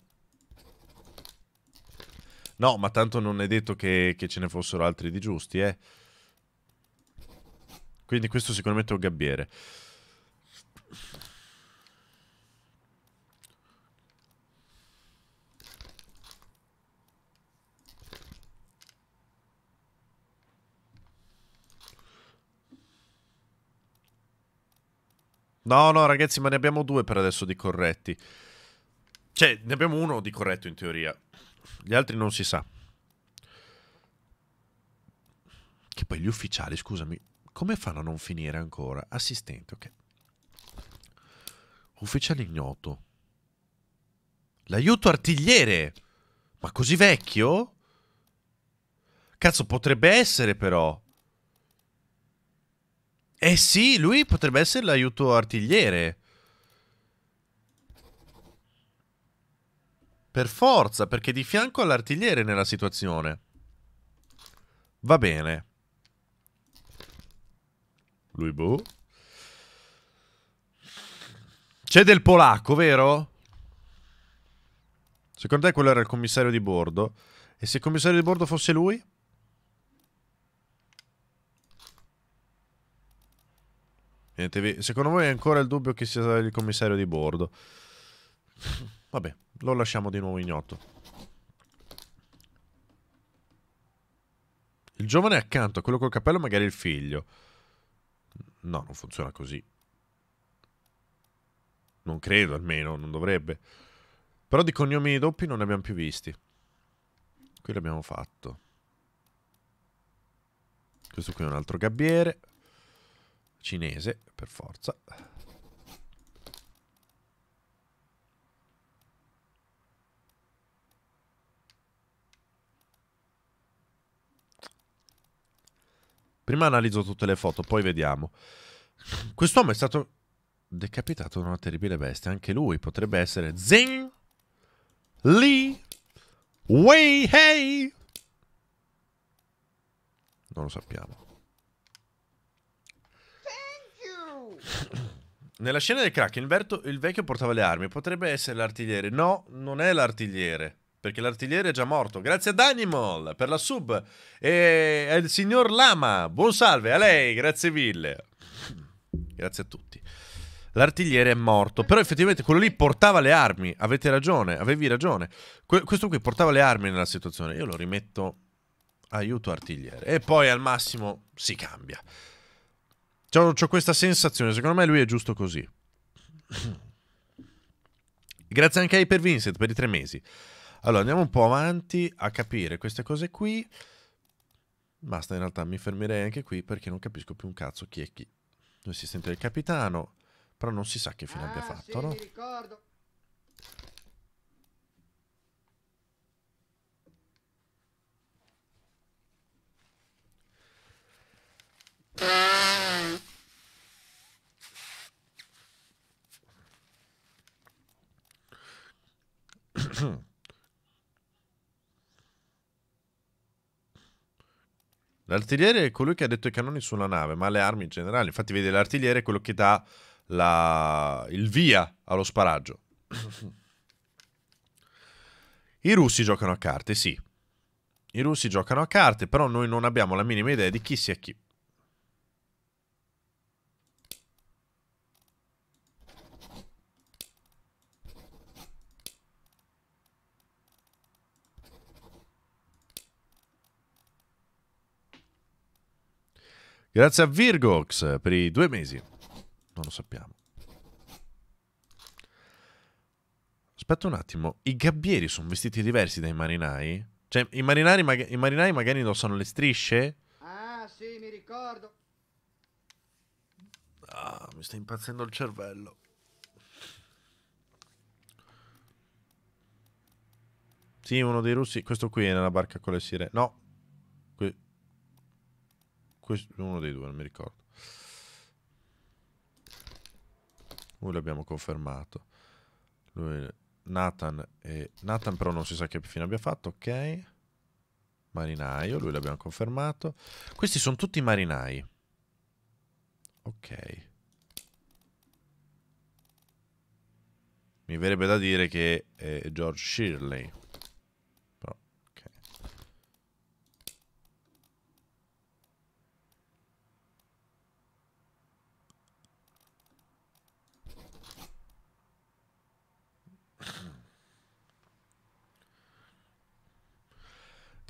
Speaker 1: No, ma tanto non è detto che, che ce ne fossero altri di giusti, eh. Quindi questo sicuramente è un gabbiere. No, no, ragazzi, ma ne abbiamo due per adesso di corretti. Cioè, ne abbiamo uno di corretto in teoria. Gli altri non si sa. Che poi gli ufficiali, scusami, come fanno a non finire ancora? Assistente, ok. Ufficiale ignoto. L'aiuto artigliere! Ma così vecchio? Cazzo, potrebbe essere però. Eh sì, lui potrebbe essere l'aiuto artigliere. Per forza, perché è di fianco all'artigliere nella situazione. Va bene. Lui boh. C'è del polacco, vero? Secondo te quello era il commissario di bordo? E se il commissario di bordo fosse lui? Niente, secondo voi è ancora il dubbio che sia il commissario di bordo. Vabbè, lo lasciamo di nuovo ignoto. Il giovane accanto, quello col cappello magari il figlio. No, non funziona così. Non credo, almeno, non dovrebbe. Però di cognomi doppi non ne abbiamo più visti. Qui l'abbiamo fatto. Questo qui è un altro gabbiere cinese, per forza. Prima analizzo tutte le foto, poi vediamo. Quest'uomo è stato decapitato da una terribile bestia. Anche lui potrebbe essere Zing Li Wei Hei. Non lo sappiamo. Nella scena del crack il, il vecchio portava le armi. Potrebbe essere l'artigliere. No, non è l'artigliere. Perché l'artigliere è già morto. Grazie ad Animal per la sub. E al signor Lama. Buon salve a lei. Grazie mille. Grazie a tutti. L'artigliere è morto. Però effettivamente quello lì portava le armi. Avete ragione. Avevi ragione. Que questo qui portava le armi nella situazione. Io lo rimetto. Aiuto artigliere. E poi al massimo si cambia. C'ho, c'ho questa sensazione, secondo me lui è giusto così. Grazie anche a per Vincent per i tre mesi. Allora, andiamo un po' avanti a capire queste cose qui. Basta, in realtà mi fermerei anche qui perché non capisco più un cazzo chi è chi. L'assistente del capitano, però non si sa che fine ah, abbia fatto, sì, no? Mi
Speaker 2: ricordo.
Speaker 1: L'artigliere è colui che ha detto i cannoni sulla nave, ma le armi in generale. Infatti, vedi, l'artigliere è quello che dà la... il via allo sparaggio. I russi giocano a carte, sì. I russi giocano a carte, però noi non abbiamo la minima idea di chi sia chi. Grazie a Virgox per i due mesi. Non lo sappiamo. Aspetta un attimo, i gabbieri sono vestiti diversi dai marinai? Cioè, i marinai, mag i marinai magari indossano le strisce? Ah, sì, mi ricordo. Ah, mi sta impazzendo il cervello. Sì, uno dei russi. Questo qui è nella barca con le sirene. No, questo, uno dei due, non mi ricordo. Lui l'abbiamo confermato. Lui, Nathan e... Nathan però non si sa che fine abbia fatto, ok. Marinaio, lui l'abbiamo confermato. Questi sono tutti marinai. Ok. Mi verrebbe da dire che è George Shirley.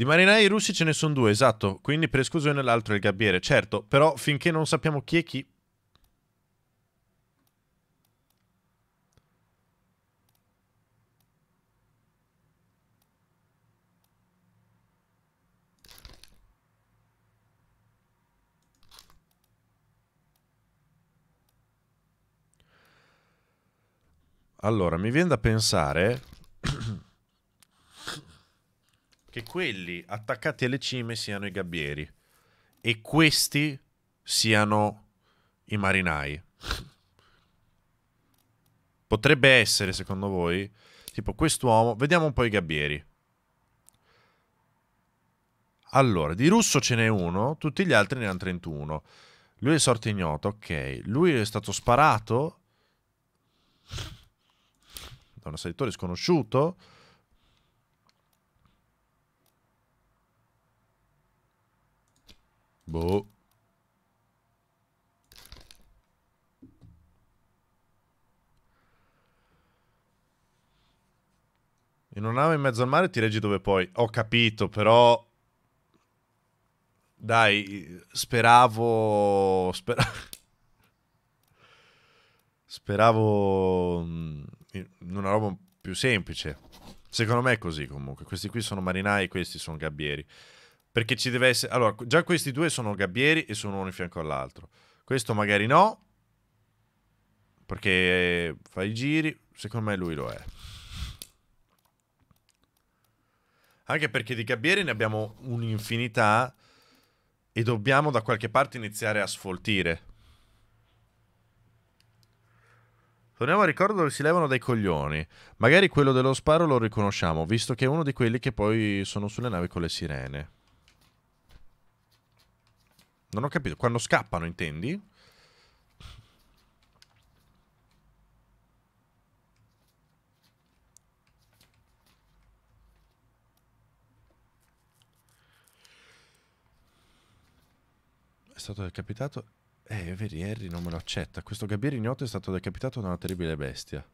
Speaker 1: Di marinai russi ce ne sono due, esatto, quindi per esclusione l'altro è il gabbiere, certo, però finché non sappiamo chi è chi... Allora, mi viene da pensare che quelli attaccati alle cime siano i gabbieri e questi siano i marinai. Potrebbe essere, secondo voi, tipo quest'uomo... Vediamo un po' i gabbieri. Allora, di russo ce n'è uno, tutti gli altri ne hanno 31. Lui è sorte ignoto, ok. Lui è stato sparato da un assalitore sconosciuto. Boh. In una nave in mezzo al mare ti reggi dove puoi. Ho capito, però... Dai, speravo... Spera... Speravo mm, in una roba più semplice. Secondo me è così comunque. Questi qui sono marinai, questi sono gabbieri. Perché ci deve essere... Allora, già questi due sono gabbieri e sono uno in fianco all'altro. Questo magari no, perché fa i giri. Secondo me lui lo è. Anche perché di gabbieri ne abbiamo un'infinità e dobbiamo da qualche parte iniziare a sfoltire. Torniamo al ricordo dove si levano dai coglioni. Magari quello dello sparo lo riconosciamo, visto che è uno di quelli che poi sono sulle navi con le sirene. Non ho capito. Quando scappano, intendi? È stato decapitato... Eh, veri, Harry non me lo accetta. Questo Gabriele ignoto è stato decapitato da una terribile bestia.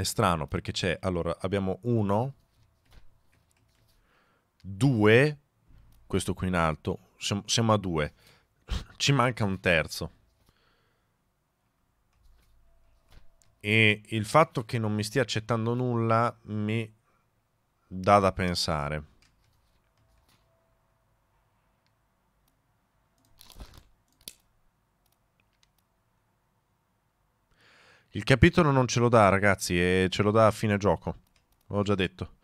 Speaker 1: è strano perché c'è, allora, abbiamo uno, due, questo qui in alto, siamo, siamo a due, ci manca un terzo. E il fatto che non mi stia accettando nulla mi dà da pensare. Il capitolo non ce lo dà, ragazzi, e ce lo dà a fine gioco. L'ho già detto.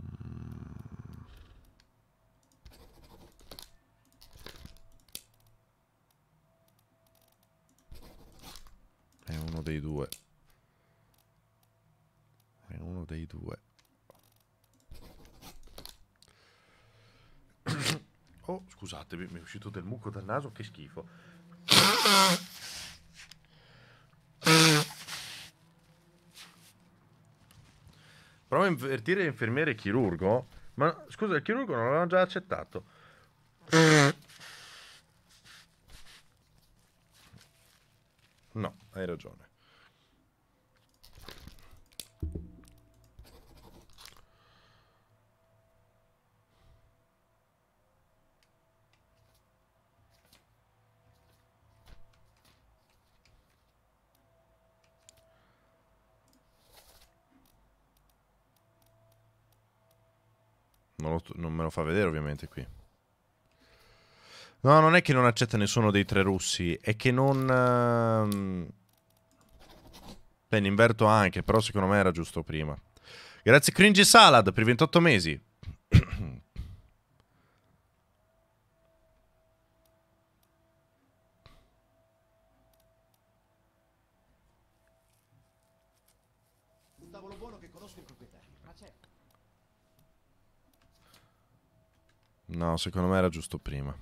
Speaker 1: Mm. È uno dei due. È uno dei due. Oh, scusatemi, mi è uscito del mucco dal naso, che schifo. Prova a invertire infermiere e chirurgo. Ma scusa, il chirurgo non l'hanno già accettato. No, hai ragione. lo, non me lo fa vedere ovviamente qui. No, non è che non accetta nessuno dei tre russi, è che non... Ehm, beh, ne inverto anche, però secondo me era giusto prima. Grazie Cringy Salad per 28 mesi. No, secondo me era giusto prima.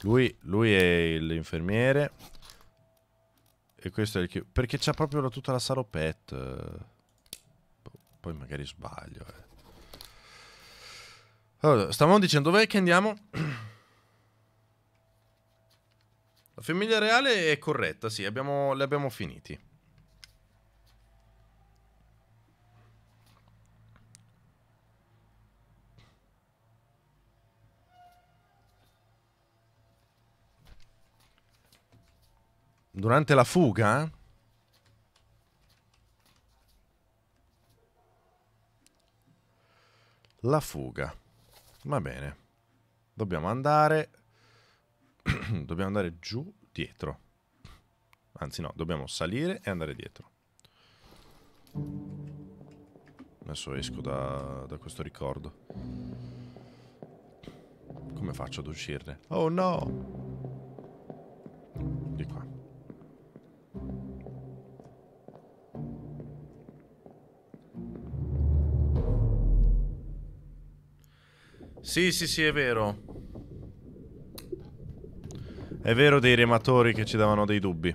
Speaker 1: Lui, lui è l'infermiere. E questo è il chiuso. Perché c'ha proprio la, tutta la salopette. Boh, poi magari sbaglio. Eh. Allora, stavamo dicendo dov'è che andiamo? La famiglia reale è corretta, sì, abbiamo, le abbiamo finiti. Durante la fuga? La fuga. Va bene. Dobbiamo andare... dobbiamo andare giù dietro. Anzi no, dobbiamo salire e andare dietro. Adesso esco da, da questo ricordo. Come faccio ad uscirne? Oh no! Sì, sì, sì, è vero. È vero dei rematori che ci davano dei dubbi.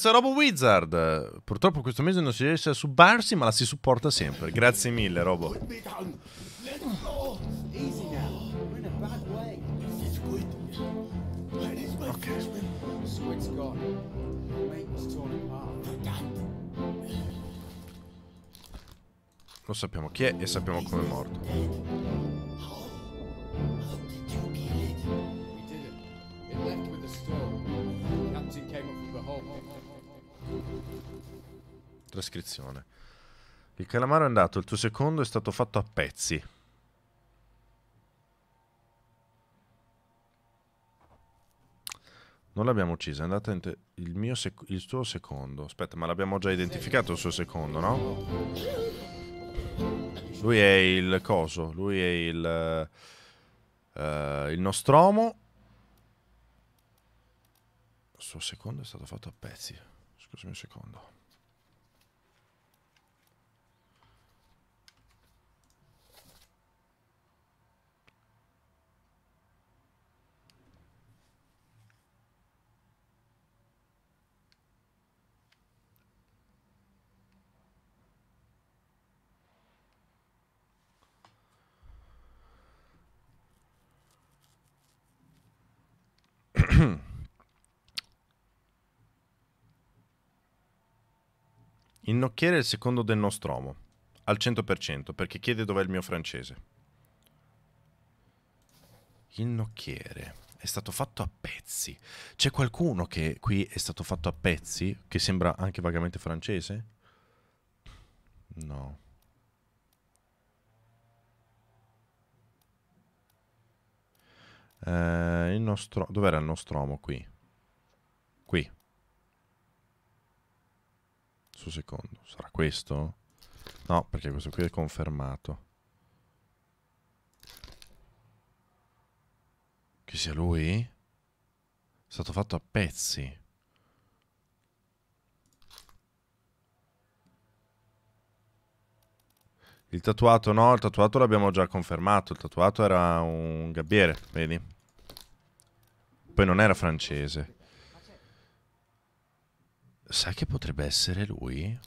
Speaker 1: Grazie a Robo Wizard. Purtroppo questo mese non si riesce a subarsi, ma la si supporta sempre. Grazie mille, Robo. Lo sappiamo chi è e sappiamo come è morto. Trascrizione. Il calamaro è andato, il tuo secondo è stato fatto a pezzi. Non l'abbiamo ucciso, è andato in il, mio il tuo secondo. Aspetta, ma l'abbiamo già identificato il suo secondo, no? Lui è il coso, lui è il... Uh, il nostromo. Il suo secondo è stato fatto a pezzi. Scusami un secondo. Il nocchiere è il secondo del nostro uomo, al 100%, perché chiede dov'è il mio francese. Il nocchiere è stato fatto a pezzi. C'è qualcuno che qui è stato fatto a pezzi, che sembra anche vagamente francese? No. Eh, il nostro... Dov'era il nostromo qui? Su secondo. Sarà questo? No, perché questo qui è confermato. Che sia lui? È stato fatto a pezzi. Il tatuato no, il tatuato l'abbiamo già confermato. Il tatuato era un gabbiere, vedi? Poi non era francese. Sai che potrebbe essere lui?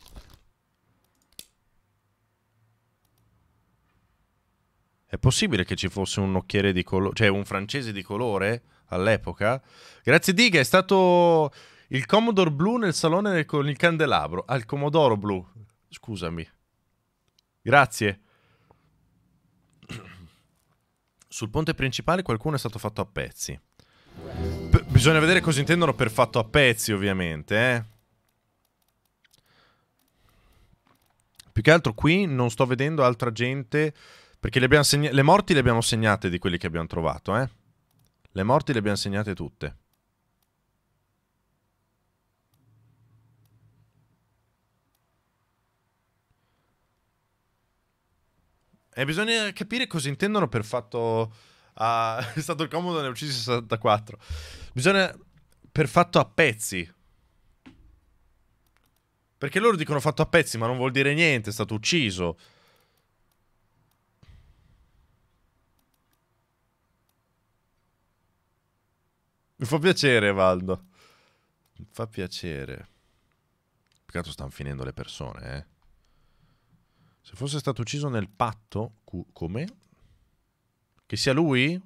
Speaker 1: È possibile che ci fosse un nocchiere di colore, cioè un francese di colore all'epoca? Grazie Diga, è stato il Commodore blu nel salone con il candelabro. Ah, il Commodoro blu. Scusami. Grazie. Sul ponte principale qualcuno è stato fatto a pezzi. B bisogna vedere cosa intendono per fatto a pezzi, ovviamente, eh. Più che altro qui non sto vedendo altra gente, perché le, abbiamo segna- le morti le abbiamo segnate di quelli che abbiamo trovato, eh. Le morti le abbiamo segnate tutte. E eh, bisogna capire cosa intendono per fatto... Uh, è stato il comodo ne uccisi 64. Bisogna... Per fatto a pezzi. Perché loro dicono fatto a pezzi, ma non vuol dire niente, è stato ucciso. Mi fa piacere, Valdo. Mi fa piacere. Peccato stanno finendo le persone, eh. Se fosse stato ucciso nel patto, come? Che sia lui?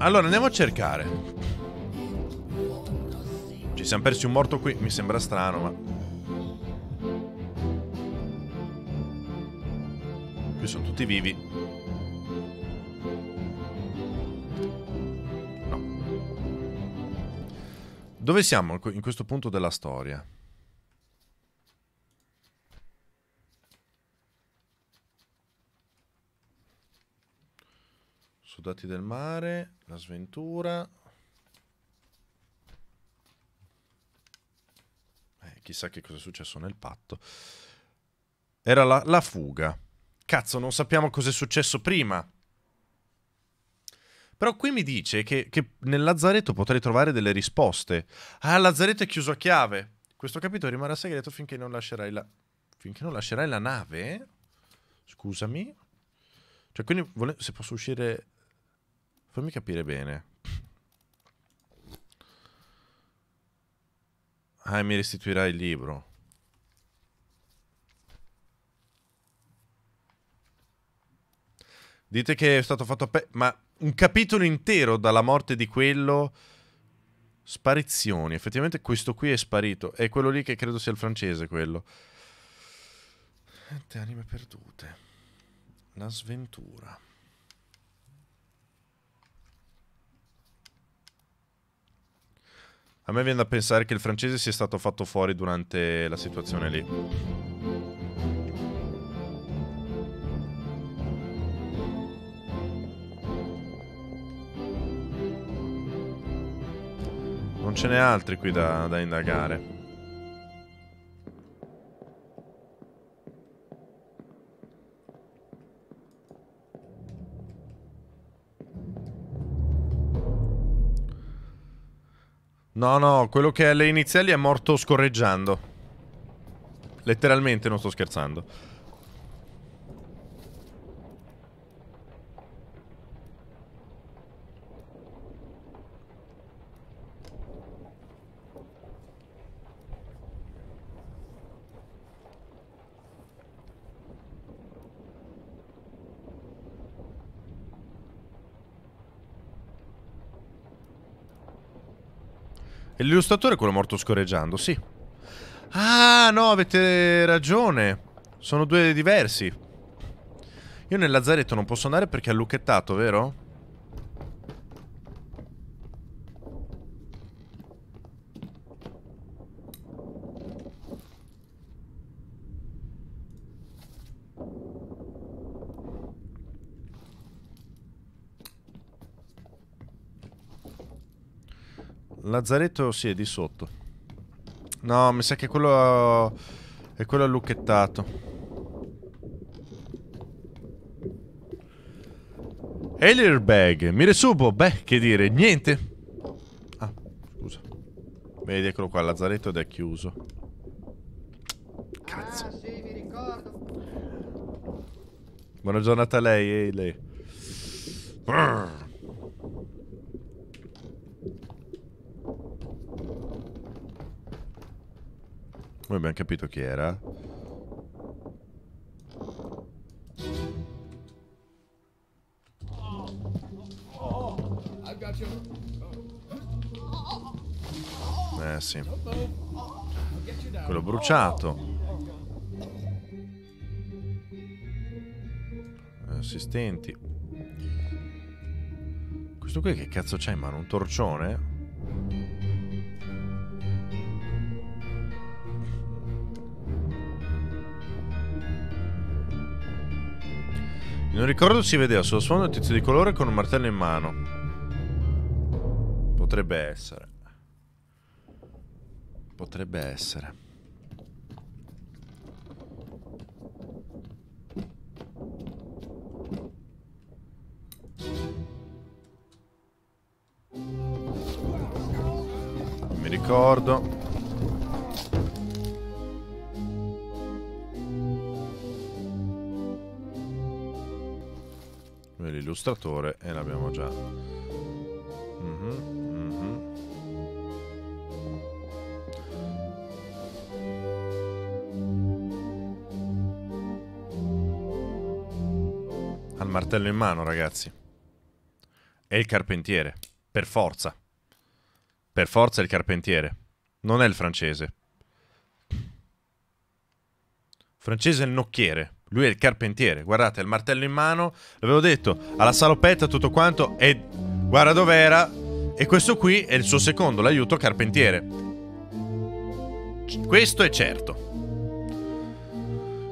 Speaker 1: Allora, andiamo a cercare. Ci siamo persi un morto qui, mi sembra strano, ma... Qui sono tutti vivi. No. Dove siamo in questo punto della storia? Soldati del mare, la sventura. Eh, chissà che cosa è successo nel patto. Era la, la fuga. Cazzo, non sappiamo cosa è successo prima. Però qui mi dice che, che, nel lazzaretto potrei trovare delle risposte. Ah, il lazzaretto è chiuso a chiave. Questo capitolo rimarrà segreto finché non lascerai la... Finché non lascerai la nave? Scusami. Cioè, quindi se posso uscire Fammi capire bene. Ah, mi restituirà il libro. Dite che è stato fatto a Ma un capitolo intero dalla morte di quello... Sparizioni. Effettivamente questo qui è sparito. È quello lì che credo sia il francese, quello. Tante anime perdute. La sventura. A me viene da pensare che il francese sia stato fatto fuori durante la situazione lì. Non ce n'è altri qui da, da indagare. No, no, quello che è alle iniziali è morto scorreggiando. Letteralmente, non sto scherzando. E L'illustratore è quello morto scorreggiando, sì. Ah, no, avete ragione. Sono due diversi. Io nel lazzaretto non posso andare perché è lucchettato, vero? Lazzaretto oh si sì, è di sotto. No, mi sa che quello è quello lucchettato. bag, mi resubo. Beh, che dire, niente. Ah, scusa. Vedi, eccolo qua, Lazzaretto ed è chiuso.
Speaker 2: Cazzo. Ah, sì, mi ricordo.
Speaker 1: Buona giornata a lei, eh, Eile. Brrr. Noi abbiamo capito chi era. Eh sì.
Speaker 2: Quello bruciato.
Speaker 1: Assistenti. Questo qui che cazzo c'ha in mano? Un torcione? In un ricordo si vedeva sullo sfondo un tizio di colore con un martello in mano. Potrebbe essere. Potrebbe essere. Mi ricordo. l'illustratore e l'abbiamo già. Mm -hmm, mm -hmm. Ha martello in mano, ragazzi. È il carpentiere, per forza. Per forza è il carpentiere, non è il francese. francese è il nocchiere. Lui è il carpentiere, guardate, il martello in mano, l'avevo detto, alla salopetta tutto quanto e guarda dov'era. E questo qui è il suo secondo, l'aiuto carpentiere. Questo è certo.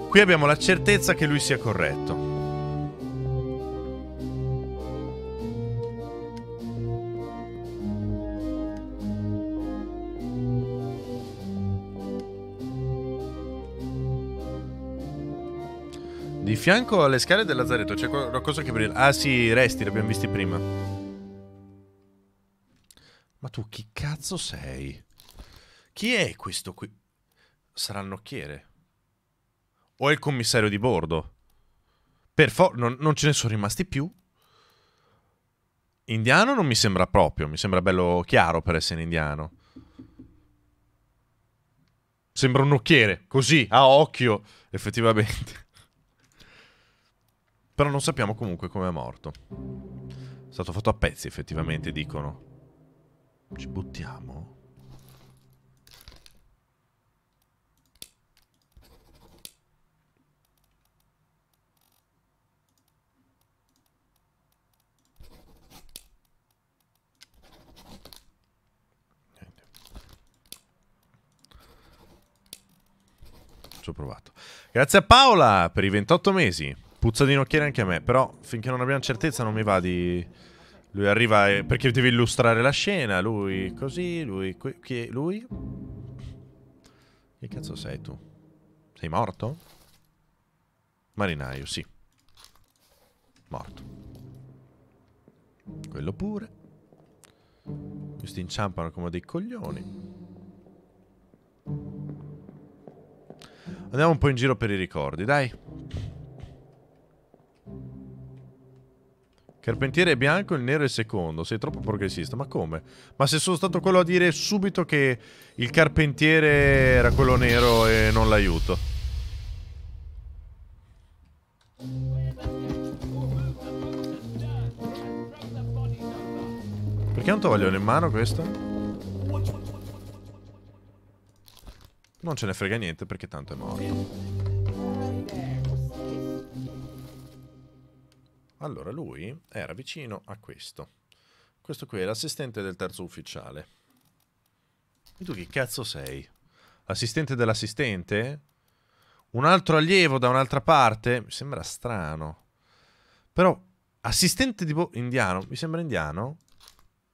Speaker 1: Qui abbiamo la certezza che lui sia corretto. Di fianco alle scale del Lazzaretto c'è qualcosa che brilla. Ah sì, resti, l'abbiamo visti prima. Ma tu chi cazzo sei? Chi è questo qui? Sarà il nocchiere. O è il commissario di bordo. Per forza, non, non ce ne sono rimasti più. Indiano non mi sembra proprio, mi sembra bello chiaro per essere indiano. Sembra un nocchiere, così, a occhio, effettivamente. Però non sappiamo comunque come è morto. È stato fatto a pezzi, effettivamente, dicono. Ci buttiamo? Ci ho provato. Grazie a Paola per i 28 mesi. Puzza di nocchiere anche a me, però finché non abbiamo certezza non mi va di... Lui arriva e... perché devi illustrare la scena, lui così, lui... Chi è lui? Che cazzo sei tu? Sei morto? Marinaio, sì. Morto. Quello pure. Questi inciampano come dei coglioni. Andiamo un po' in giro per i ricordi, dai. Carpentiere è bianco, il nero è secondo. Sei troppo progressista. Ma come? Ma se sono stato quello a dire subito che il carpentiere era quello nero e non l'aiuto. Perché ha un tovaglione in mano questo? Non ce ne frega niente perché tanto è morto. Allora lui era vicino a questo. Questo qui è l'assistente del terzo ufficiale. E tu che cazzo sei? L'assistente dell'assistente? Un altro allievo da un'altra parte? Mi sembra strano. Però, assistente di... indiano? Mi sembra indiano?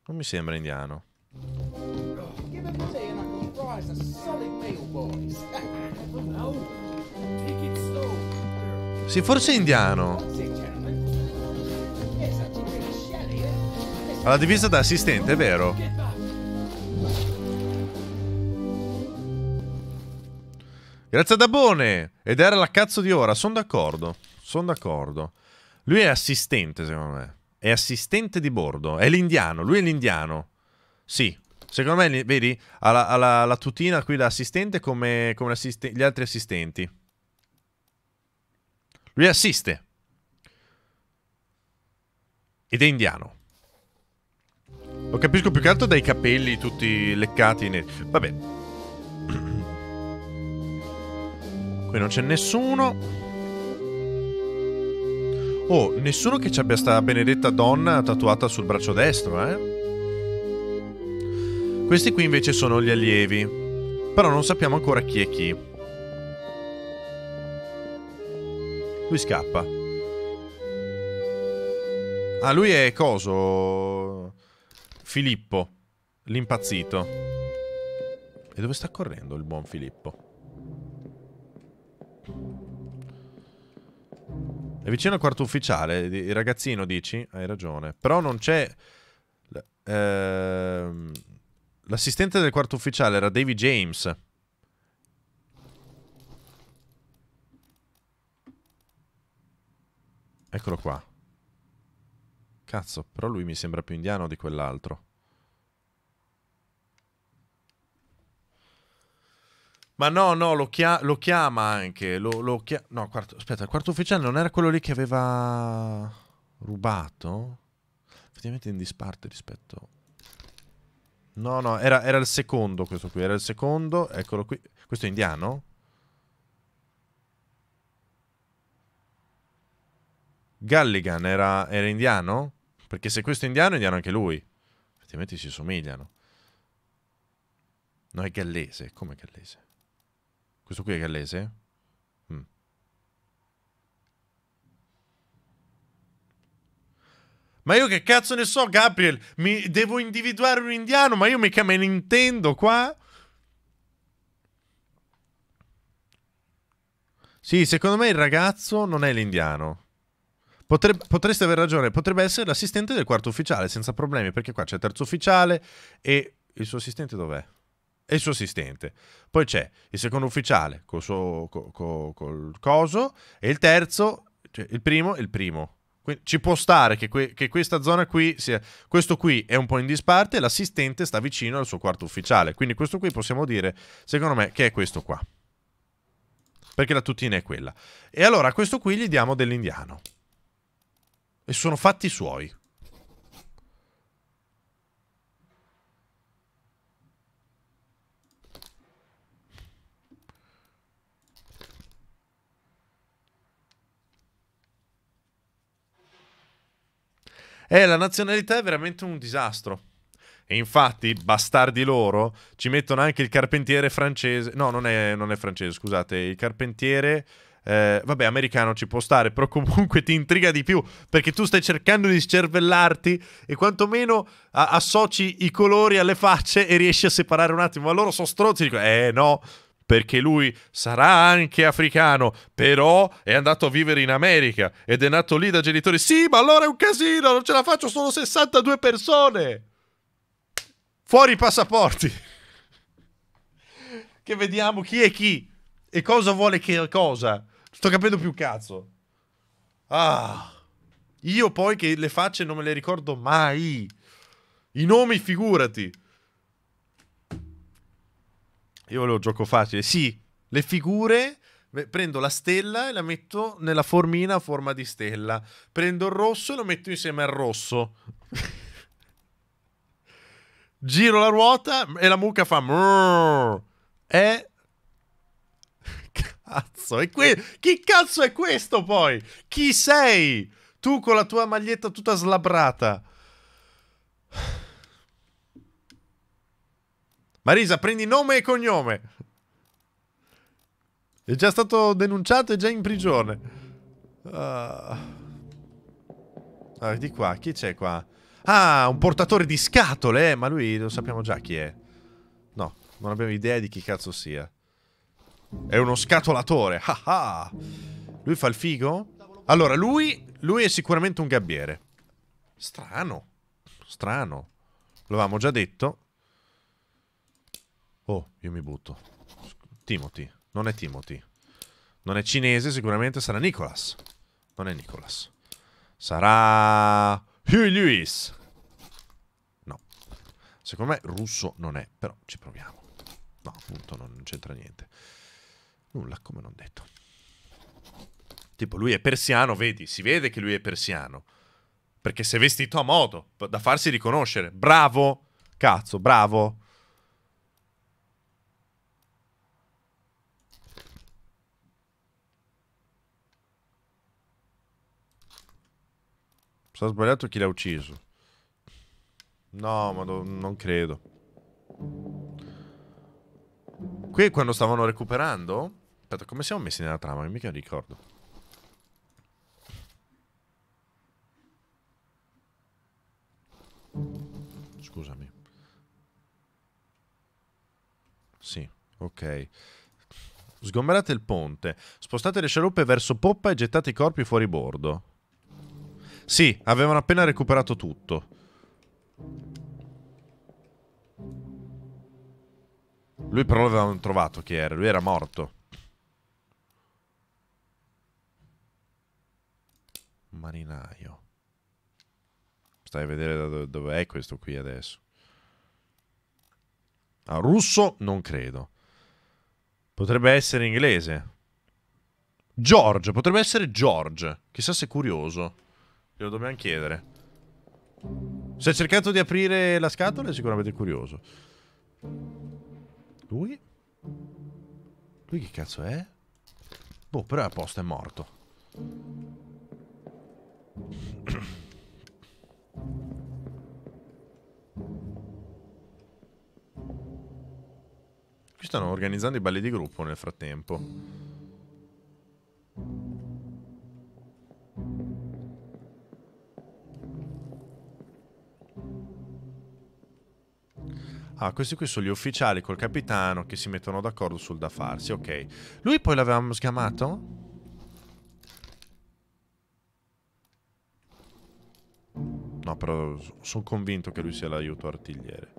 Speaker 1: Non mi sembra indiano. Sì, forse è indiano. Alla divisa da assistente, è vero? Grazie a Dabone! Ed era la cazzo di ora, sono d'accordo. Sono d'accordo. Lui è assistente, secondo me. È assistente di bordo. È l'indiano, lui è l'indiano. Sì. Secondo me, vedi, ha la, ha la, la tutina qui da assistente come, come assiste gli altri assistenti. Lui assiste. Ed è indiano. Lo capisco più che altro dai capelli tutti leccati neri. Vabbè. Qui non c'è nessuno. Oh, nessuno che ci abbia sta benedetta donna tatuata sul braccio destro, eh? Questi qui invece sono gli allievi. Però non sappiamo ancora chi è chi. Lui scappa. Ah, lui è coso... Filippo, l'impazzito. E dove sta correndo il buon Filippo? È vicino al quarto ufficiale, il ragazzino dici? Hai ragione. Però non c'è... Ehm, l'assistente del quarto ufficiale era Davy James. Eccolo qua. Cazzo, però lui mi sembra più indiano di quell'altro. Ma no, no, lo, chia lo chiama anche. Lo, lo chia no, quarto, aspetta, il quarto ufficiale non era quello lì che aveva rubato? Effettivamente in disparte rispetto... No, no, era, era il secondo questo qui, era il secondo, eccolo qui. Questo è indiano? Galligan era, era indiano? Perché se questo è indiano, è indiano anche lui. Effettivamente si somigliano. No, è gallese. Come gallese? Questo qui è gallese? Mm. Ma io che cazzo ne so, Gabriel? Mi devo individuare un indiano, ma io mica me ne intendo qua. Sì, secondo me il ragazzo non è l'indiano. Potre, potreste aver ragione, potrebbe essere l'assistente del quarto ufficiale senza problemi, perché qua c'è il terzo ufficiale e il suo assistente dov'è? E il suo assistente. Poi c'è il secondo ufficiale col suo col, col, col coso e il terzo, cioè il primo e il primo. Quindi ci può stare che, que che questa zona qui, sia, questo qui è un po' in disparte, l'assistente sta vicino al suo quarto ufficiale. Quindi questo qui possiamo dire, secondo me, che è questo qua. Perché la tutina è quella. E allora a questo qui gli diamo dell'indiano. E sono fatti suoi. Eh, la nazionalità è veramente un disastro. E infatti, bastardi loro, ci mettono anche il carpentiere francese. No, non è, non è francese, scusate. Il carpentiere eh, vabbè, americano ci può stare, però comunque ti intriga di più perché tu stai cercando di scervellarti e quantomeno a- associ i colori alle facce e riesci a separare un attimo. Ma loro sono stronzi, dico, eh no. Perché lui sarà anche africano, però è andato a vivere in America ed è nato lì da genitori. Sì, ma allora è un casino, non ce la faccio, sono 62 persone. Fuori i passaporti. che vediamo chi è chi e cosa vuole che cosa. Sto capendo più cazzo. Ah. Io poi che le facce non me le ricordo mai. I nomi, figurati. Io volevo gioco facile. Sì, le figure. Prendo la stella e la metto nella formina a forma di stella. Prendo il rosso e lo metto insieme al rosso. Giro la ruota e la mucca fa. È cazzo è que- chi cazzo è questo poi? Chi sei? Tu con la tua maglietta tutta slabrata. Marisa, prendi nome e cognome. È già stato denunciato e già in prigione. Uh... Ah, di qua, chi c'è qua? Ah, un portatore di scatole, eh? ma lui lo sappiamo già chi è. No, non abbiamo idea di chi cazzo sia. È uno scatolatore. Ah ah. Lui fa il figo? Allora, lui, lui è sicuramente un gabbiere. Strano. Strano. Lo avevamo già detto. Oh, io mi butto. Timothy. Non è Timothy. Non è cinese, sicuramente sarà Nicholas. Non è Nicholas. Sarà... Hugh Lewis. No. Secondo me russo non è, però ci proviamo. No, appunto, non c'entra niente. Nulla, come non detto. Tipo, lui è persiano, vedi, si vede che lui è persiano. Perché si è vestito a modo, da farsi riconoscere. Bravo! Cazzo, bravo! Sono sbagliato chi l'ha ucciso. No, ma non credo. Qui quando stavano recuperando? Aspetta, come siamo messi nella trama? Mica ricordo. Scusami. Sì, ok. Sgomberate il ponte. Spostate le scialuppe verso poppa e gettate i corpi fuori bordo. Sì, avevano appena recuperato tutto. Lui però l'avevano trovato chi era, lui era morto. Marinaio. Stai a vedere da dove, dove è questo qui adesso. A ah, russo non credo. Potrebbe essere inglese. George, potrebbe essere George. Chissà se è curioso. Glielo dobbiamo chiedere. Se ha cercato di aprire la scatola è sicuramente curioso. Lui? Lui che cazzo è? Boh, però apposta è morto. Qui stanno organizzando i balli di gruppo nel frattempo. Ah, questi qui sono gli ufficiali col capitano che si mettono d'accordo sul da farsi, ok. Lui poi l'avevamo sgamato? No, però sono convinto che lui sia l'aiuto artigliere.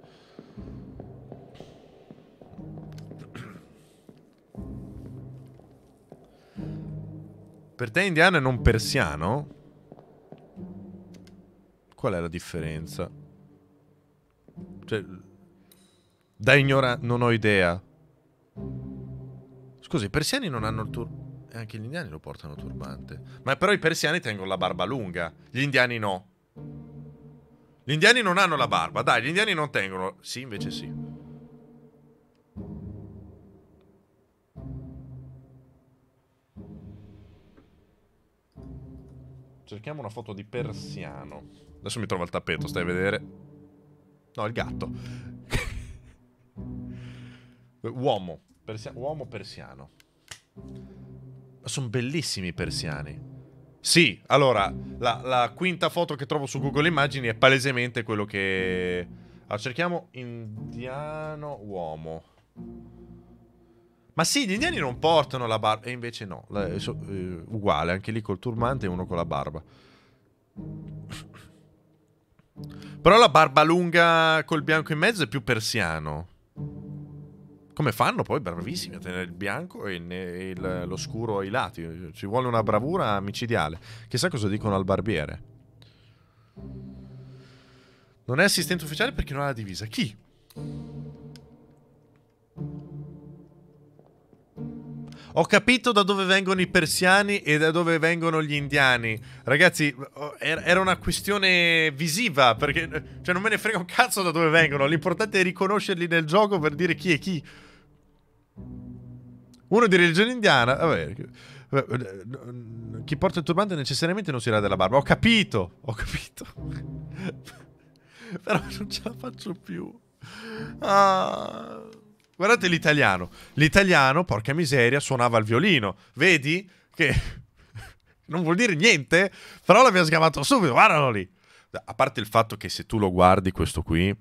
Speaker 1: Per te indiano e non persiano? Qual è la differenza? Cioè, da ignora non ho idea. Scusa, i persiani non hanno il turbante. E eh, Anche gli indiani lo portano turbante. Ma però i persiani tengono la barba lunga, gli indiani no. Gli indiani non hanno la barba. Dai, gli indiani non tengono. Sì, invece sì. Cerchiamo una foto di persiano. Adesso mi trovo il tappeto, stai a vedere. No, il gatto. Uomo. Persia uomo persiano. Ma sono bellissimi i persiani. Sì, allora, la, la, quinta foto che trovo su Google Immagini è palesemente quello che... Allora, cerchiamo indiano uomo. Ma sì, gli indiani non portano la barba. E invece no, è eh, uguale, anche lì col turbante e uno con la barba. Però la barba lunga col bianco in mezzo è più persiano. Come fanno poi, bravissimi, a tenere il bianco e, ne, il, lo scuro ai lati. Ci vuole una bravura micidiale. Chissà cosa dicono al barbiere. Non è assistente ufficiale perché non ha la divisa. Chi? Ho capito da dove vengono i persiani e da dove vengono gli indiani. Ragazzi, oh, era una questione visiva, perché cioè, non me ne frega un cazzo da dove vengono. L'importante è riconoscerli nel gioco per dire chi è chi. Uno di religione indiana, vabbè. Eh, chi porta il turbante necessariamente non si era della barba. Ho capito, ho capito. Però non ce la faccio più. Ah. Guardate l'italiano. L'italiano, porca miseria, suonava il violino. Vedi? Che non vuol dire niente, però l'abbiamo sgamato subito. Guardalo lì. A parte il fatto che se tu lo guardi questo qui,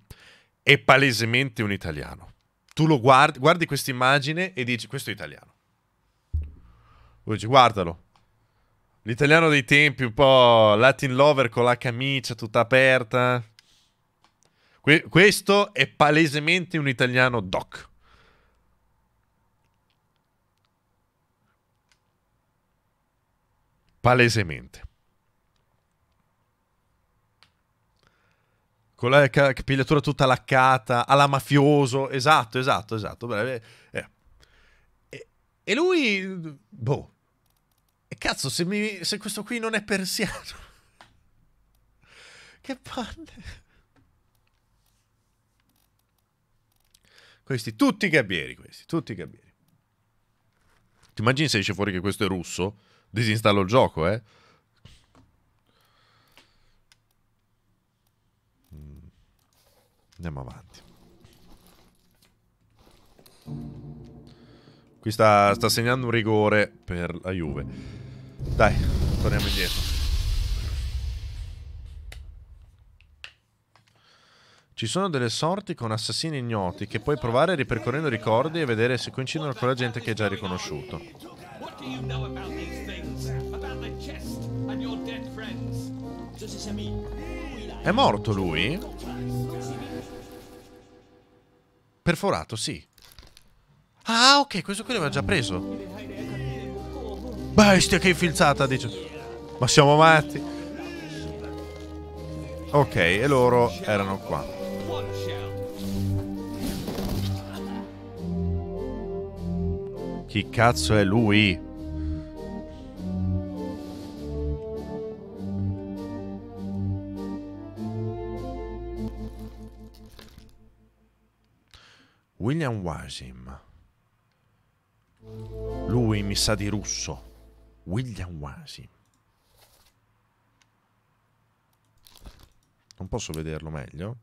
Speaker 1: è palesemente un italiano. Tu lo guardi, guardi questa immagine e dici, questo è italiano. Lui dice, guardalo. L'italiano dei tempi, un po' Latin lover con la camicia tutta aperta. Que questo è palesemente un italiano doc. Palesemente. Con la capigliatura tutta laccata, alla mafioso, esatto, esatto, esatto. Breve. Eh, eh. E, e lui, boh, e cazzo, se, mi, se, questo qui non è persiano. che palle. Questi, tutti gabbieri, questi, tutti gabbieri. Ti immagini se esce fuori che questo è russo? disinstallo il gioco, eh. Andiamo avanti. Qui sta, sta segnando un rigore per la Juve. Dai, torniamo indietro. Ci sono delle sorti con assassini ignoti che puoi provare ripercorrendo ricordi e vedere se coincidono con la gente che hai già riconosciuto. What do
Speaker 2: you know about Cioè,
Speaker 1: è morto lui? Perforato, sì. Ah, ok, questo qui l'aveva già preso. Bestia, che infilzata, dice. Ma siamo matti. Ok, e loro erano qua. Chi cazzo è lui? William Wasim. Lui mi sa di russo. William Wasim. Non posso vederlo meglio.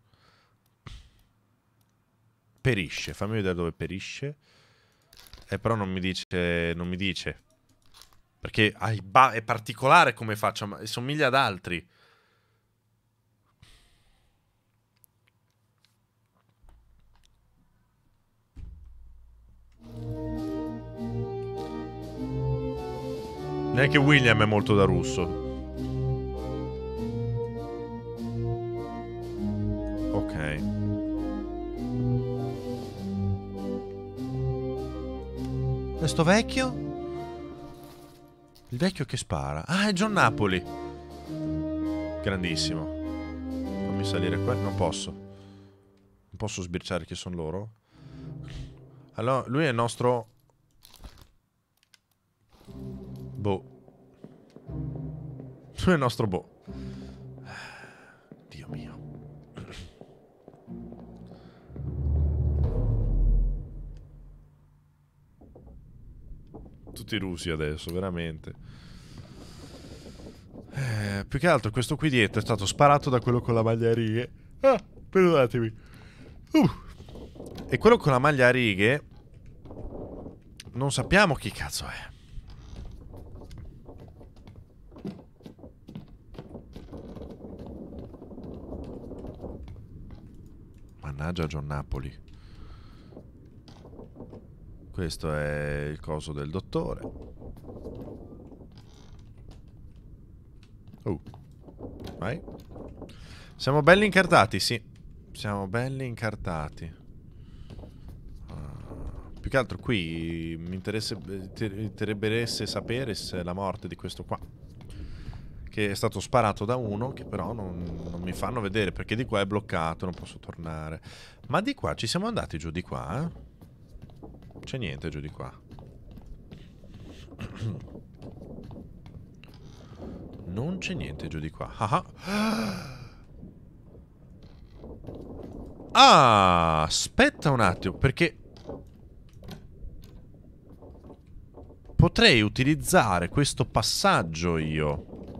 Speaker 1: Perisce, fammi vedere dove perisce. E eh, però non mi dice... Non mi dice. Perché è particolare come faccio, ma somiglia ad altri. Neanche William è molto da russo. Ok. Questo vecchio? Il vecchio che spara. Ah, è John Napoli. Grandissimo. Fammi salire qua. Non posso. Non posso sbirciare chi sono loro. Allora, lui è il nostro... Boh. Il nostro boh. Dio mio. Tutti russi adesso, veramente. Eh, più che altro questo qui dietro è stato sparato da quello con la maglia a righe. Ah, perdonatemi. Uh. E quello con la maglia a righe... Non sappiamo chi cazzo è. Mannaggia John Napoli. Questo è il coso del dottore. Oh. Vai. Siamo belli incartati, sì. Siamo belli incartati. Ah, più che altro qui mi interesserebbe eh, sapere se la morte di questo qua che è stato sparato da uno che però non, non, mi fanno vedere perché di qua è bloccato, non posso tornare. Ma di qua ci siamo andati giù di qua, eh? C'è niente giù di qua. Non c'è niente giù di qua. Ah,
Speaker 2: ah.
Speaker 1: ah, aspetta un attimo, perché potrei utilizzare questo passaggio io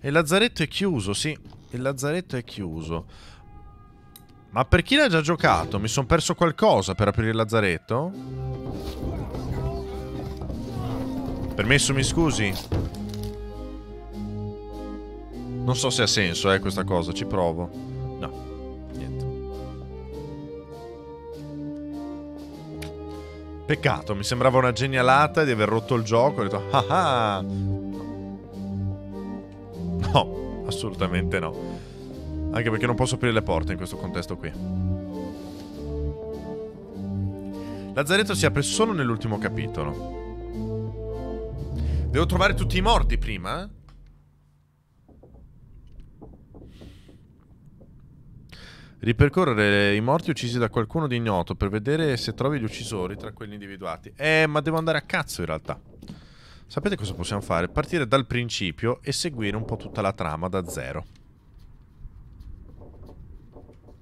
Speaker 1: e il lazzaretto è chiuso, sì. Il lazzaretto è chiuso. Ma per chi l'ha già giocato? Mi sono perso qualcosa per aprire il lazzaretto? Permesso, mi scusi. Non so se ha senso, eh, questa cosa. Ci provo. Peccato, mi sembrava una genialata di aver rotto il gioco. Ho detto, ah ah! No, assolutamente no. Anche perché non posso aprire le porte in questo contesto qui. Lazzaretto si apre solo nell'ultimo capitolo. Devo trovare tutti i morti prima? Ripercorrere i morti uccisi da qualcuno di ignoto per vedere se trovi gli uccisori tra quelli individuati. Eh, ma devo andare a cazzo in realtà. Sapete cosa possiamo fare? Partire dal principio e seguire un po' tutta la trama da zero.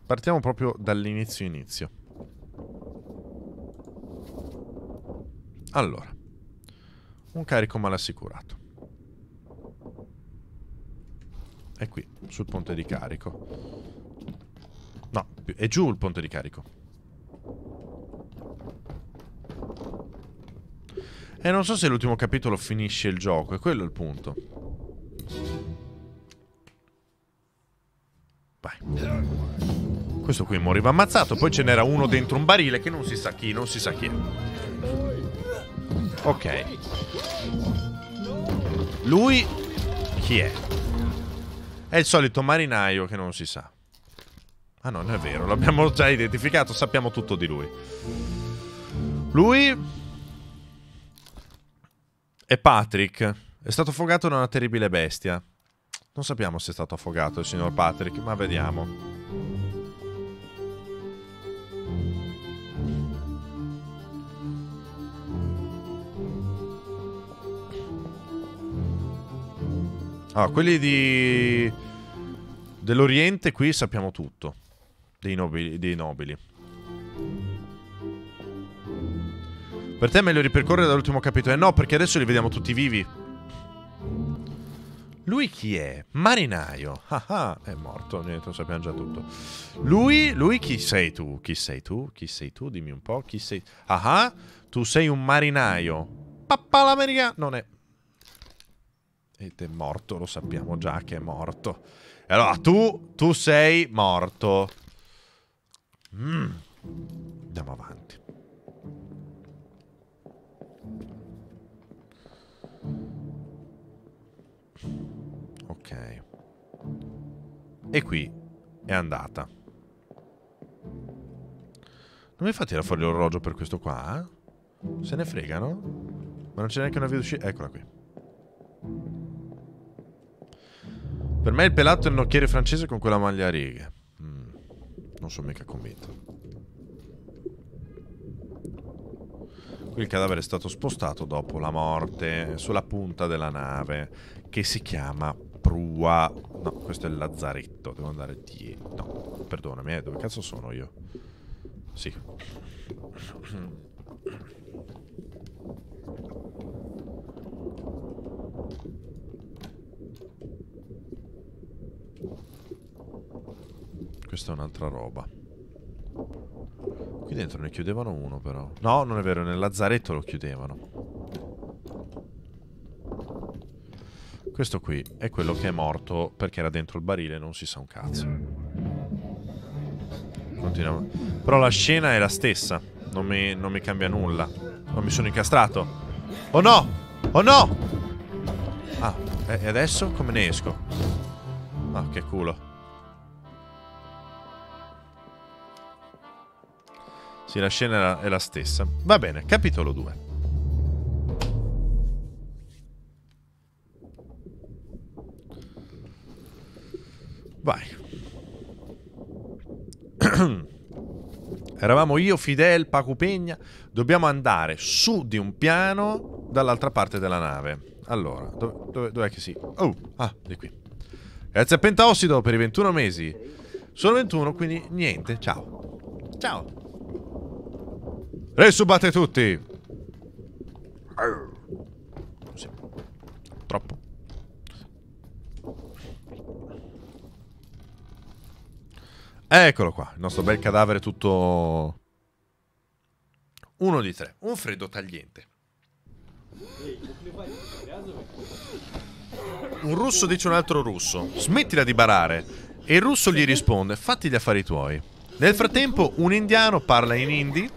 Speaker 1: Partiamo proprio dall'inizio inizio. Allora. Un carico mal assicurato. È qui, sul ponte di carico. No, è giù il ponte di carico. E non so se l'ultimo capitolo finisce il gioco, è quello il punto. Vai. Questo qui moriva ammazzato, poi ce n'era uno dentro un barile che non si sa chi, non si sa chi è. Ok. Lui chi è? È il solito marinaio che non si sa. Ah no, non è vero, l'abbiamo già identificato, sappiamo tutto di lui. Lui è Patrick. È stato affogato da una terribile bestia. Non sappiamo se è stato affogato il signor Patrick, ma vediamo. Ah, quelli di... Dell'Oriente qui sappiamo tutto dei nobili. Dei nobili. Per te è meglio ripercorrere dall'ultimo capitolo? Eh no, perché adesso li vediamo tutti vivi. Lui chi è? Marinaio. Ah ah, è morto, niente, sappiamo già tutto. Lui, lui chi sei tu? Chi sei tu? Chi sei tu? Dimmi un po', chi sei? Ah ah, tu sei un marinaio. Pappa l'America. Non è... Ed è morto, lo sappiamo già che è morto. E allora, tu, tu sei morto. Mm. Andiamo avanti. Ok. E qui è andata. Non mi fa tirare fuori l'orologio per questo qua? Eh? Se ne fregano? Ma non c'è neanche una via d'uscita. Eccola qui. Per me il pelato è il nocchiere francese con quella maglia a righe. Non sono mica convinto. Qui il cadavere è stato spostato dopo la morte sulla punta della nave che si chiama Prua. No, questo è il lazzaretto. Devo andare dietro. No, perdonami, eh, dove cazzo sono io? Sì. questa è un'altra roba. Qui dentro ne chiudevano uno però. No, non è vero, nel lazzaretto lo chiudevano. Questo qui è quello che è morto perché era dentro il barile, non si sa un cazzo. Continuiamo. Però la scena è la stessa, non mi, non mi cambia nulla. Non mi sono incastrato. Oh no! Oh no! Ah, e adesso come ne esco? Ah, che culo. Sì, la scena è la stessa. Va bene, capitolo 2. Vai. Eravamo io, Fidel, Paco Pegna. Dobbiamo andare su di un piano dall'altra parte della nave. Allora, dov'è dov dov che si... Oh, ah, di qui. Grazie a Pentaossido per i 21 mesi. Sono 21, quindi niente. Ciao. Ciao. Resubate tutti! Sì. Troppo. Eccolo qua, il nostro bel cadavere tutto... Uno di tre, un freddo tagliente. Un russo dice un altro russo, smettila di barare. E il russo gli risponde, fatti gli affari tuoi. Nel frattempo un indiano parla in hindi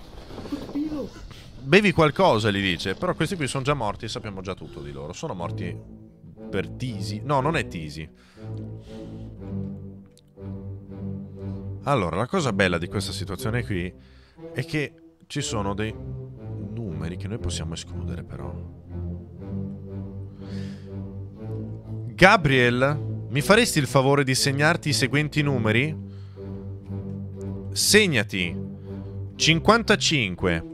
Speaker 1: bevi qualcosa, gli dice. Però questi qui sono già morti e sappiamo già tutto di loro. Sono morti per Tisi. No, non è Tisi. Allora, la cosa bella di questa situazione qui è che ci sono dei numeri che noi possiamo escludere, però. Gabriel, mi faresti il favore di segnarti i seguenti numeri? Segnati 55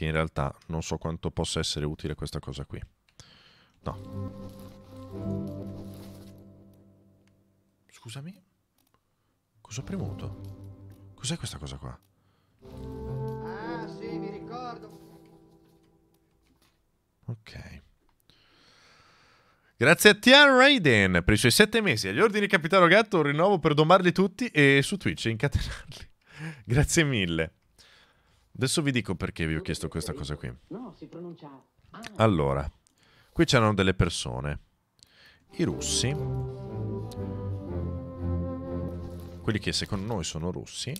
Speaker 1: che in realtà non so quanto possa essere utile questa cosa qui. No. Scusami? Cosa ho premuto? Cos'è questa cosa qua?
Speaker 2: Ah, sì, mi ricordo.
Speaker 1: Ok. Grazie a Tian Raiden per i suoi sette mesi. Agli ordini di Capitano Gatto un rinnovo per domarli tutti e su Twitch incatenarli. Grazie mille. Adesso vi dico perché vi ho chiesto questa cosa qui. Allora, qui c'erano delle persone. I russi. Quelli che secondo noi sono russi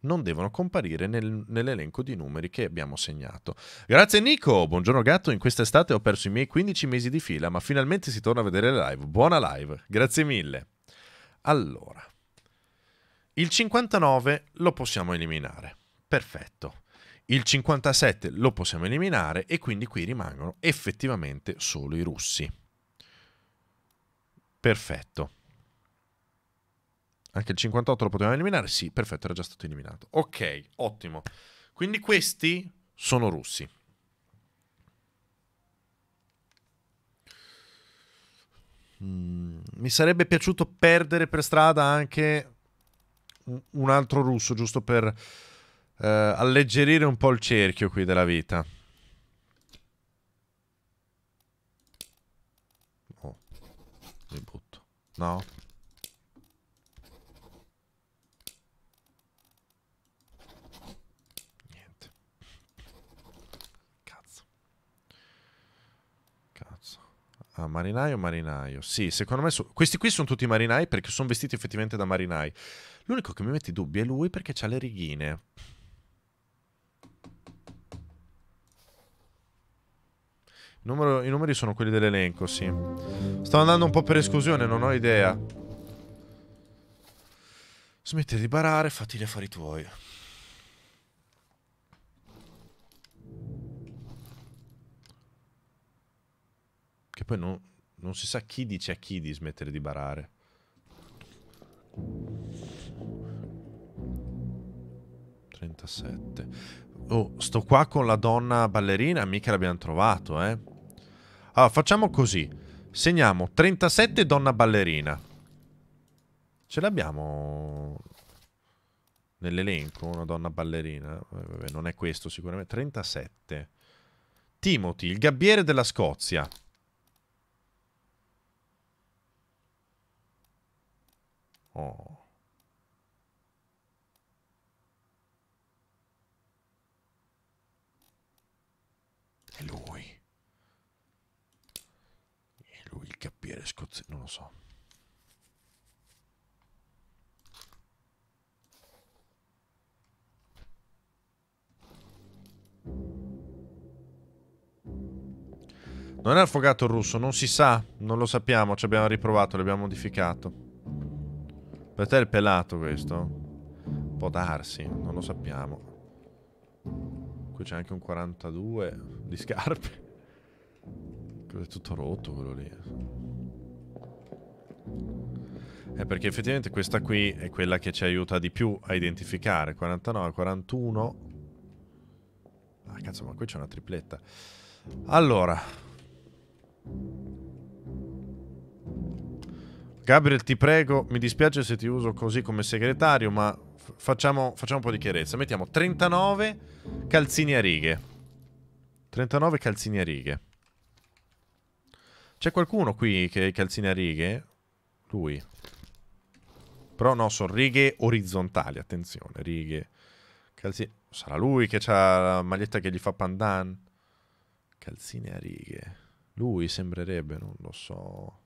Speaker 1: non devono comparire nel, nell'elenco di numeri che abbiamo segnato. Grazie Nico, buongiorno gatto, in quest'estate ho perso i miei 15 mesi di fila, ma finalmente si torna a vedere le live. Buona live, grazie mille. Allora, il 59 lo possiamo eliminare. Perfetto. Il 57 lo possiamo eliminare e quindi qui rimangono effettivamente solo i russi. Perfetto. Anche il 58 lo potevamo eliminare? Sì, perfetto, era già stato eliminato. Ok, ottimo. Quindi questi sono russi. Mm, mi sarebbe piaciuto perdere per strada anche un altro russo, giusto per uh, alleggerire un po' il cerchio qui della vita. Oh, mi butto. No? Niente. Cazzo. Cazzo. Ah, marinaio, marinaio. Sì, secondo me... So Questi qui sono tutti marinai perché sono vestiti effettivamente da marinai. L'unico che mi mette in dubbio è lui perché ha le righine. Numero, I numeri sono quelli dell'elenco, sì. Stavo andando un po' per esclusione, non ho idea. Smetti di barare, fatti gli affari tuoi. Che poi non, non si sa chi dice a chi di smettere di barare. Oh, sto qua con la donna ballerina, mica l'abbiamo trovato, eh. Allora, ah, facciamo così. Segniamo 37 donna ballerina. Ce l'abbiamo nell'elenco una donna ballerina? Eh, vabbè, non è questo sicuramente. 37. Timothy, il gabbiere della Scozia. Oh. È lui lui il cappiere scozzese, non lo so. Non è affogato il russo, non si sa, non lo sappiamo, ci abbiamo riprovato, l'abbiamo modificato. Per te è il pelato questo? Può darsi, non lo sappiamo. Qui c'è anche un 42 di scarpe. È tutto rotto quello lì. È perché effettivamente questa qui è quella che ci aiuta di più a identificare. 49, 41... Ah, cazzo, ma qui c'è una tripletta. Allora... Gabriel, ti prego, mi dispiace se ti uso così come segretario, ma facciamo, facciamo, un po' di chiarezza. Mettiamo 39 calzini a righe. 39 calzini a righe. C'è qualcuno qui che calzina righe? Lui. Però no, sono righe orizzontali, attenzione, righe. Calzine... Sarà lui che ha la maglietta che gli fa pandan? Calzine a righe. Lui sembrerebbe, non lo so.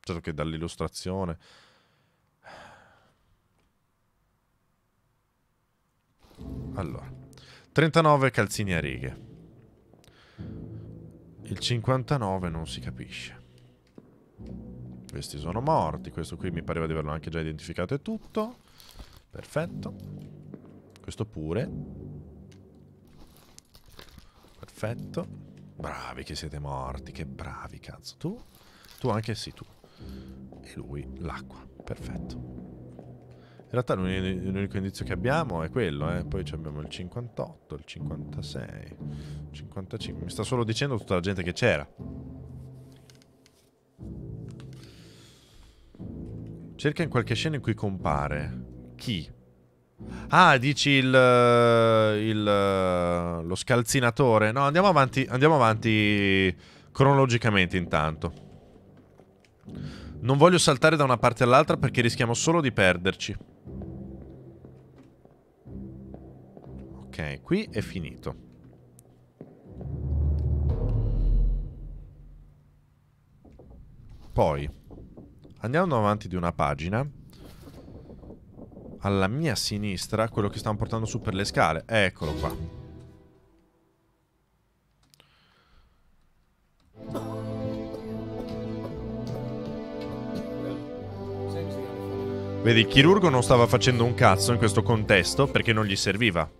Speaker 1: Certo che dall'illustrazione... Allora. 39 calzini a righe. Il 59 non si capisce. Questi sono morti. Questo qui mi pareva di averlo anche già identificato e tutto. Perfetto. Questo pure. Perfetto. Bravi che siete morti. Che bravi, cazzo. Tu? Tu anche sì, tu. E lui, l'acqua. Perfetto. In realtà l'unico indizio che abbiamo è quello, eh. poi abbiamo il 58, il 56, il 55. Mi sta solo dicendo tutta la gente che c'era. Cerca in qualche scena in cui compare. Chi? Ah, dici il, il, lo scalzinatore. No, andiamo avanti, andiamo avanti cronologicamente intanto. Non voglio saltare da una parte all'altra perché rischiamo solo di perderci. Ok, qui è finito. Poi andiamo avanti di una pagina. Alla mia sinistra, quello che stanno portando su per le scale. Eccolo qua. Vedi, il chirurgo non stava facendo un cazzo in questo contesto perché non gli serviva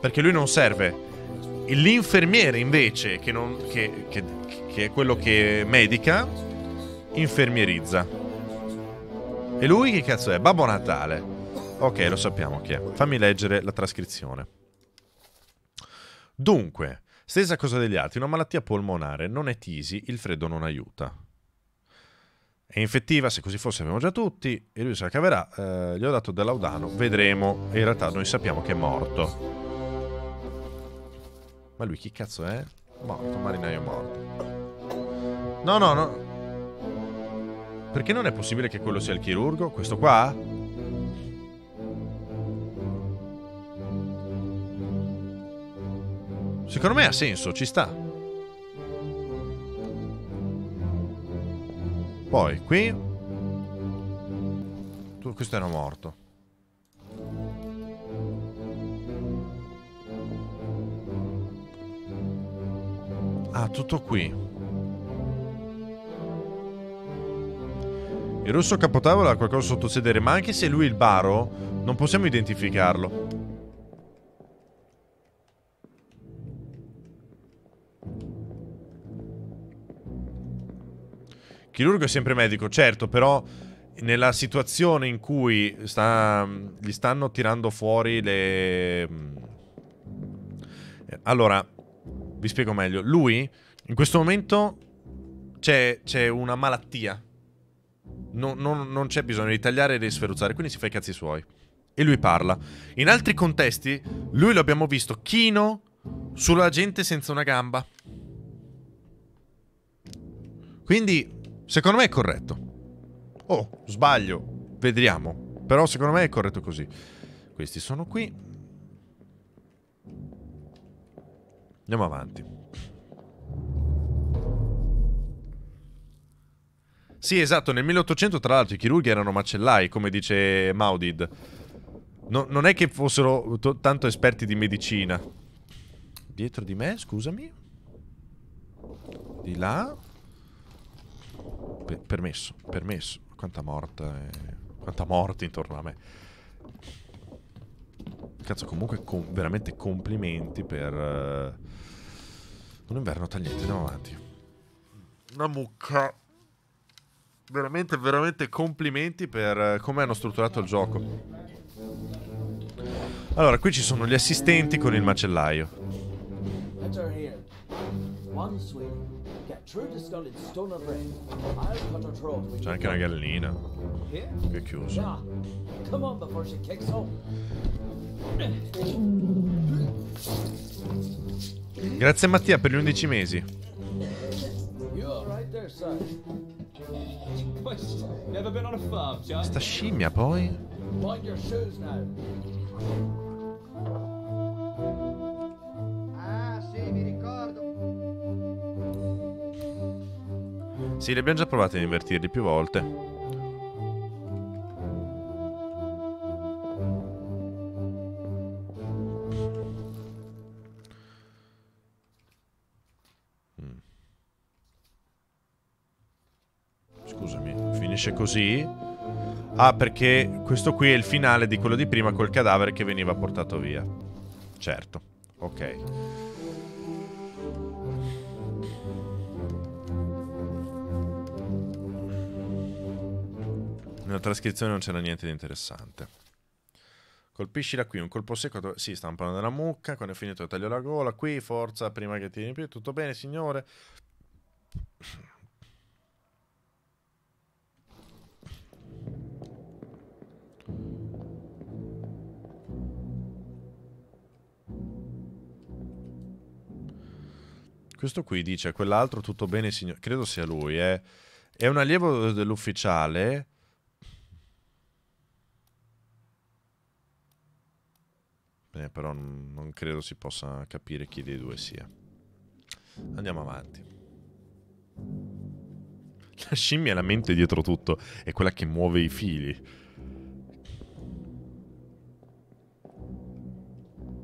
Speaker 1: perché lui non serve. L'infermiere invece, che, non, che, che, che è quello che medica, infermierizza. E lui che cazzo è? Babbo Natale. Ok, lo sappiamo chi è. Fammi leggere la trascrizione. Dunque, stessa cosa degli altri, una malattia polmonare, non è tisi, il freddo non aiuta. È infettiva, se così fosse abbiamo già tutti, e lui se la caverà, eh, gli ho dato dell'audano, vedremo, e in realtà noi sappiamo che è morto. Ma lui chi cazzo è? Morto, marinaio morto. No, no, no. Perché non è possibile che quello sia il chirurgo? Questo qua? Secondo me ha senso, ci sta. Poi, qui... questo era morto. Ah, tutto qui. Il rosso capotavola ha qualcosa sotto sedere, ma anche se lui è il baro, non possiamo identificarlo. Chirurgo è sempre medico, certo, però nella situazione in cui sta, gli stanno tirando fuori le... Mm, eh, allora, vi spiego meglio. Lui, in questo momento, c'è, una malattia. No, no, non c'è bisogno di tagliare e di sferruzzare, quindi si fa i cazzi suoi. E lui parla. In altri contesti, lui lo abbiamo visto chino sulla gente senza una gamba. Quindi, secondo me è corretto. Oh, sbaglio, vedremo. Però secondo me è corretto così. Questi sono qui, Andiamo avanti. Sì, esatto, nel 1800 tra l'altro i chirurghi erano macellai, come dice Maudid. No, non è che fossero tanto esperti di medicina. Dietro di me, scusami. Di là. P permesso, permesso. Quanta morte. Eh. Quanta morte intorno a me. Cazzo, comunque com veramente complimenti per... Uh un inverno tagliente, andiamo avanti. Una mucca. Veramente, veramente complimenti per eh, come hanno strutturato il gioco. Allora, qui ci sono gli assistenti con il macellaio. C'è anche una gallina. Che è chiuso. Grazie Mattia per gli 11 mesi.
Speaker 2: Sta scimmia poi? Ah, sì, mi ricordo.
Speaker 1: Sì, li abbiamo già provati a invertirli più volte. scusami. Finisce così? Ah, perché questo qui è il finale di quello di prima col cadavere che veniva portato via. Certo, ok. Nella trascrizione non c'era niente di interessante. Colpisci da qui, un colpo secco. Sì, stanno parlando della mucca. Quando è finito, taglio la gola. Qui, forza, prima che ti riempie. Tutto bene, signore. Questo qui dice, quell'altro tutto bene, signor... Credo sia lui, eh. È un allievo dell'ufficiale. Eh, però non credo si possa capire chi dei due sia. Andiamo avanti. La scimmia è la mente dietro tutto, è quella che muove i fili.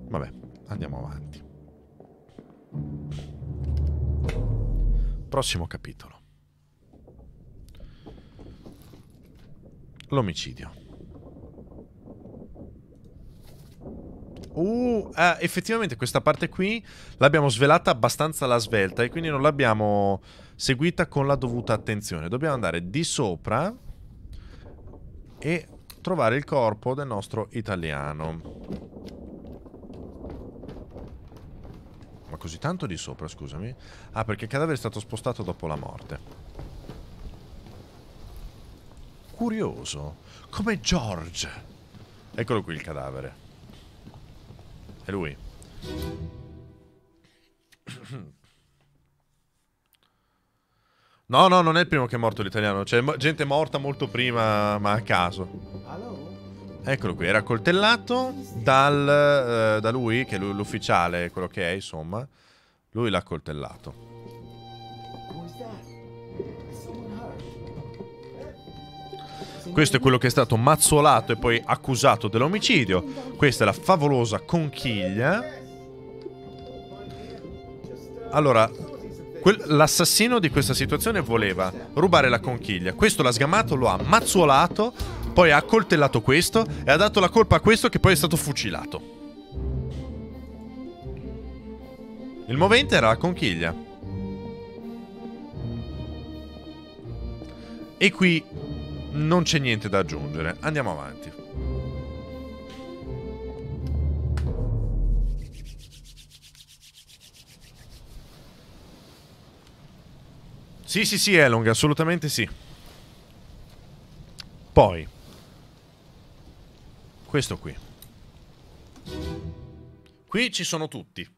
Speaker 1: Vabbè, andiamo avanti. prossimo capitolo. L'omicidio. Uh, eh, effettivamente questa parte qui l'abbiamo svelata abbastanza alla svelta e quindi non l'abbiamo seguita con la dovuta attenzione. Dobbiamo andare di sopra e trovare il corpo del nostro italiano. Ma così tanto di sopra, scusami. Ah, perché il cadavere è stato spostato dopo la morte. Curioso. Come George. Eccolo qui il cadavere. È lui. No, no, non è il primo che è morto l'italiano. C'è gente morta molto prima, ma a caso. Allora? Eccolo qui, era coltellato dal, eh, da lui, che è l'ufficiale, quello che è, insomma. Lui l'ha coltellato. Questo è quello che è stato mazzolato e poi accusato dell'omicidio. Questa è la favolosa conchiglia. Allora, l'assassino di questa situazione voleva rubare la conchiglia. Questo l'ha sgamato, lo ha mazzolato poi ha accoltellato questo e ha dato la colpa a questo che poi è stato fucilato. Il movente era la conchiglia. E qui non c'è niente da aggiungere. Andiamo avanti. Sì, sì, sì, Elong, assolutamente sì. Poi questo qui. Qui ci sono tutti.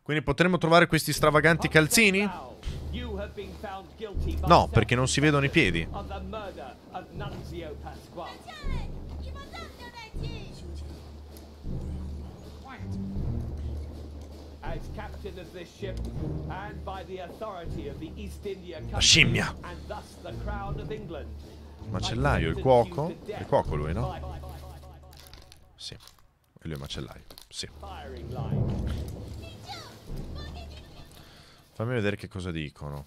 Speaker 1: Quindi potremmo trovare questi stravaganti calzini? No, perché non si vedono i piedi. La scimmia! Macellaio, il cuoco? Il cuoco lui, no? Sì. E lui è macellaio. Sì. Fammi vedere che cosa dicono.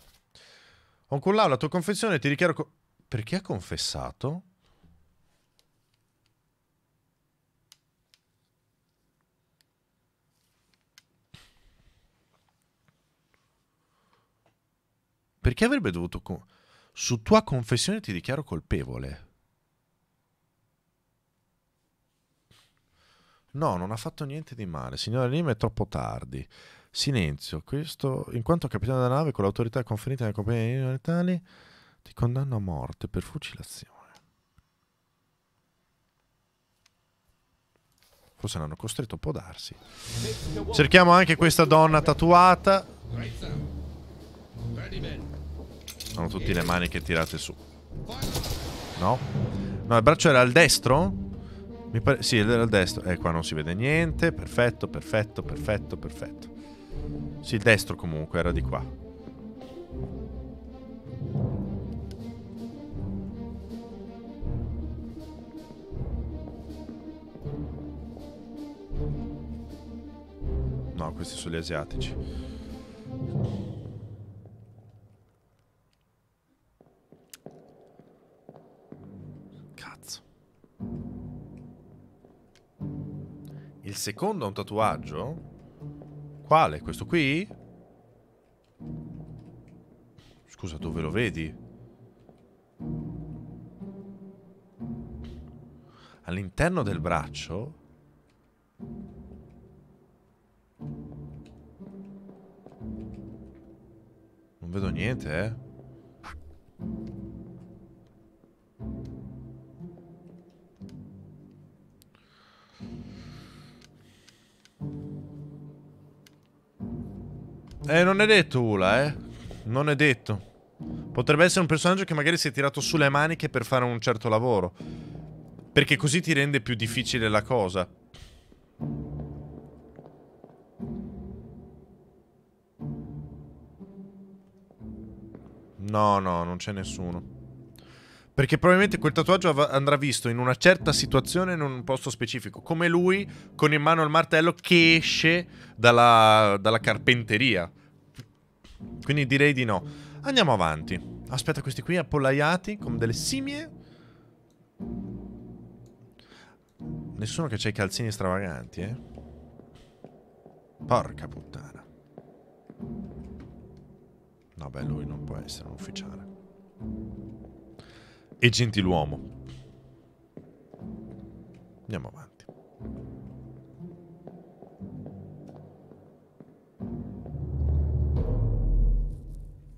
Speaker 1: Oncullau, la tua confessione ti dichiaro... Co Perché ha confessato? Perché avrebbe dovuto... Su tua confessione ti dichiaro colpevole. No, non ha fatto niente di male. Signora Lima è troppo tardi. Silenzio. Questo, in quanto capitano della nave, con l'autorità conferita nella compagnia di militari, ti condanno a morte per fucilazione. Forse l'hanno costretto, può darsi. Cerchiamo anche questa donna tatuata. Hanno tutte le maniche tirate su. No? No, il braccio era al destro? Mi pare, sì, il destro. Eh, qua non si vede niente. Perfetto, perfetto, perfetto, perfetto. Sì, il destro comunque era di qua. No, questi sono gli asiatici. Il secondo ha un tatuaggio? Quale? Questo qui? Scusa, dove lo vedi? All'interno del braccio? Non vedo niente, eh. Eh, non è detto Ula, eh. Non è detto. Potrebbe essere un personaggio che magari si è tirato su le maniche per fare un certo lavoro. Perché così ti rende più difficile la cosa. No, no, non c'è nessuno. Perché probabilmente quel tatuaggio andrà visto in una certa situazione, in un posto specifico. Come lui con in mano il martello che esce dalla, dalla carpenteria. Quindi direi di no. Andiamo avanti. Aspetta questi qui appollaiati come delle simie. Nessuno che c'ha i calzini stravaganti, eh. Porca puttana. No, beh, lui non può essere un ufficiale. E gentiluomo. Andiamo avanti.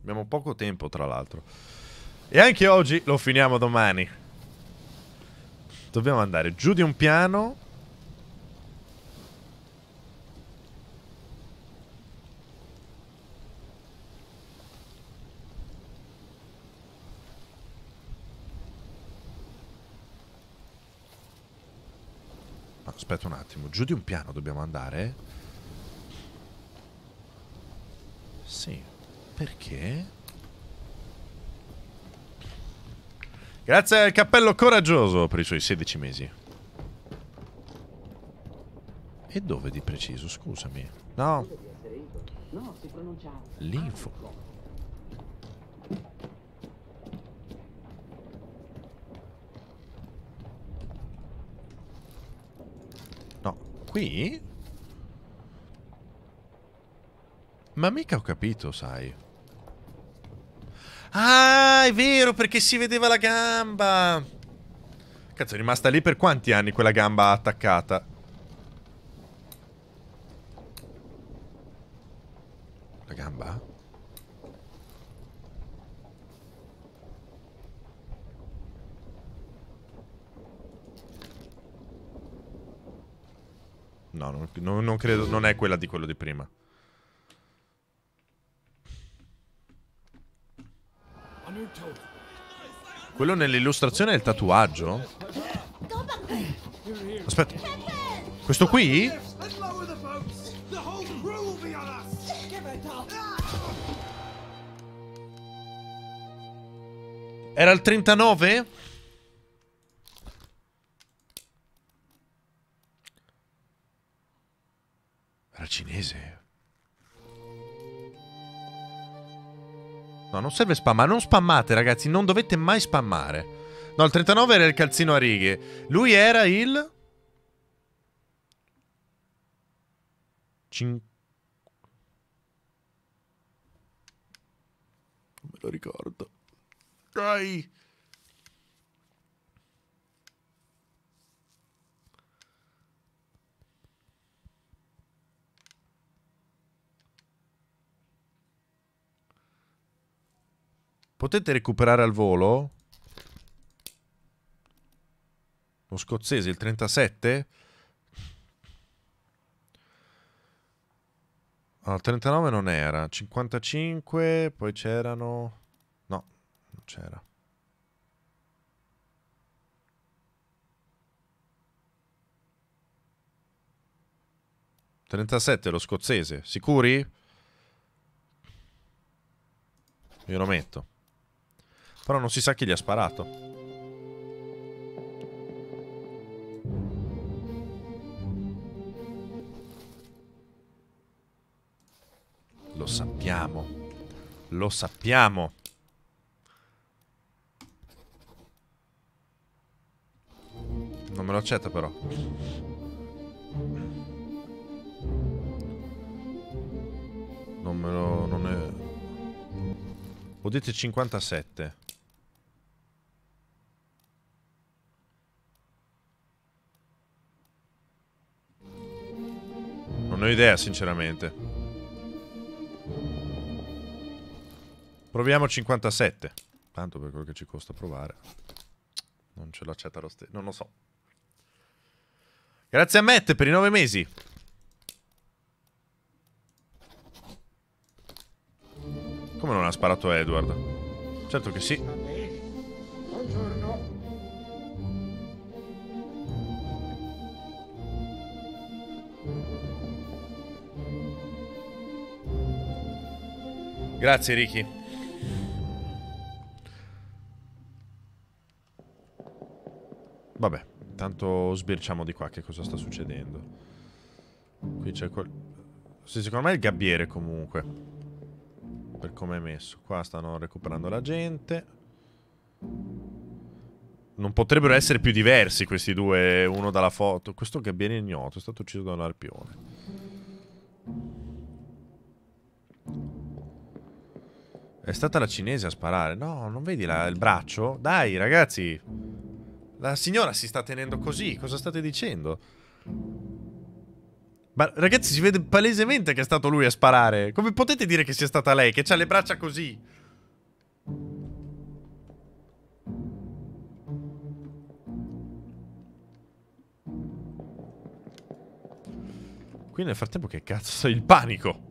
Speaker 1: Abbiamo poco tempo, tra l'altro. E anche oggi lo finiamo domani. Dobbiamo andare giù di un piano. aspetta un attimo, giù di un piano dobbiamo andare? Sì. Perché? Grazie al cappello coraggioso per i suoi 16 mesi. E dove di preciso, scusami? No. si L'info. No, qui? Ma mica ho capito, sai. Ah, è vero, perché si vedeva la gamba. Cazzo, è rimasta lì per quanti anni quella gamba attaccata? La gamba? No, non, non, credo, non è quella di quello di prima. Quello nell'illustrazione è il tatuaggio? Aspetta. Questo qui? Era il 39? Era cinese. No, non serve spammare. Non spammate, ragazzi. Non dovete mai spammare. No, il 39 era il calzino a righe. Lui era il... 5...
Speaker 2: Non me lo ricordo. Dai!
Speaker 1: Potete recuperare al volo? Lo scozzese, il 37? Allora, 39 non era. 55, poi c'erano... No, non c'era. Trentasette lo scozzese, sicuri? Io lo metto. Però non si sa chi gli ha sparato. Lo sappiamo. Lo sappiamo. Non me lo accetta però. Non me lo... non è... Potete 57. Non ho idea, sinceramente. Proviamo 57. Tanto per quello che ci costa provare. Non ce l'accetta lo stesso. Non lo so. Grazie a Matt per i nove mesi. Come non ha sparato Edward? Certo che sì. Grazie Ricky. Vabbè, tanto sbirciamo di qua che cosa sta succedendo. Qui c'è quel... Sì, secondo me è il gabbiere comunque. Per come è messo. Qua stanno recuperando la gente. Non potrebbero essere più diversi questi due, uno dalla foto. Questo gabbiere ignoto è stato ucciso da un arpione. È stata la cinese a sparare. No, non vedi la, il braccio? Dai, ragazzi. La signora si sta tenendo così. Cosa state dicendo? Ma ragazzi, si vede palesemente che è stato lui a sparare. Come potete dire che sia stata lei? Che ha le braccia così. Qui nel frattempo che cazzo? Il panico.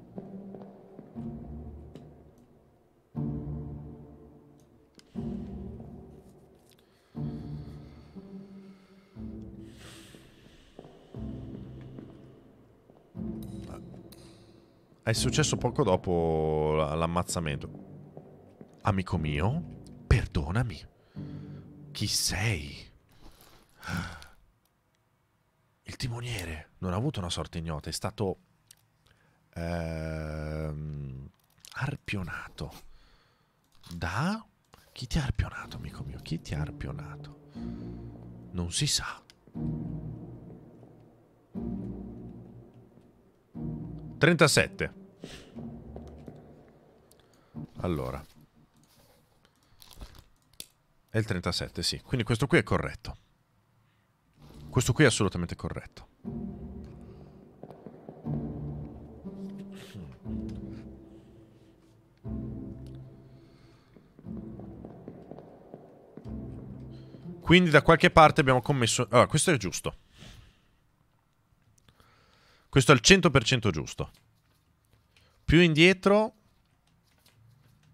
Speaker 1: È successo poco dopo l'ammazzamento. Amico mio, perdonami. Chi sei? Il timoniere non ha avuto una sorte ignota, è stato ehm, arpionato. Da? Chi ti ha arpionato, amico mio? Chi ti ha arpionato? Non si sa. 37. Allora. È il 37, sì. Quindi questo qui è corretto. Questo qui è assolutamente corretto. Quindi da qualche parte abbiamo commesso... Allora, ah, questo è giusto. Questo è al 100% giusto. Più indietro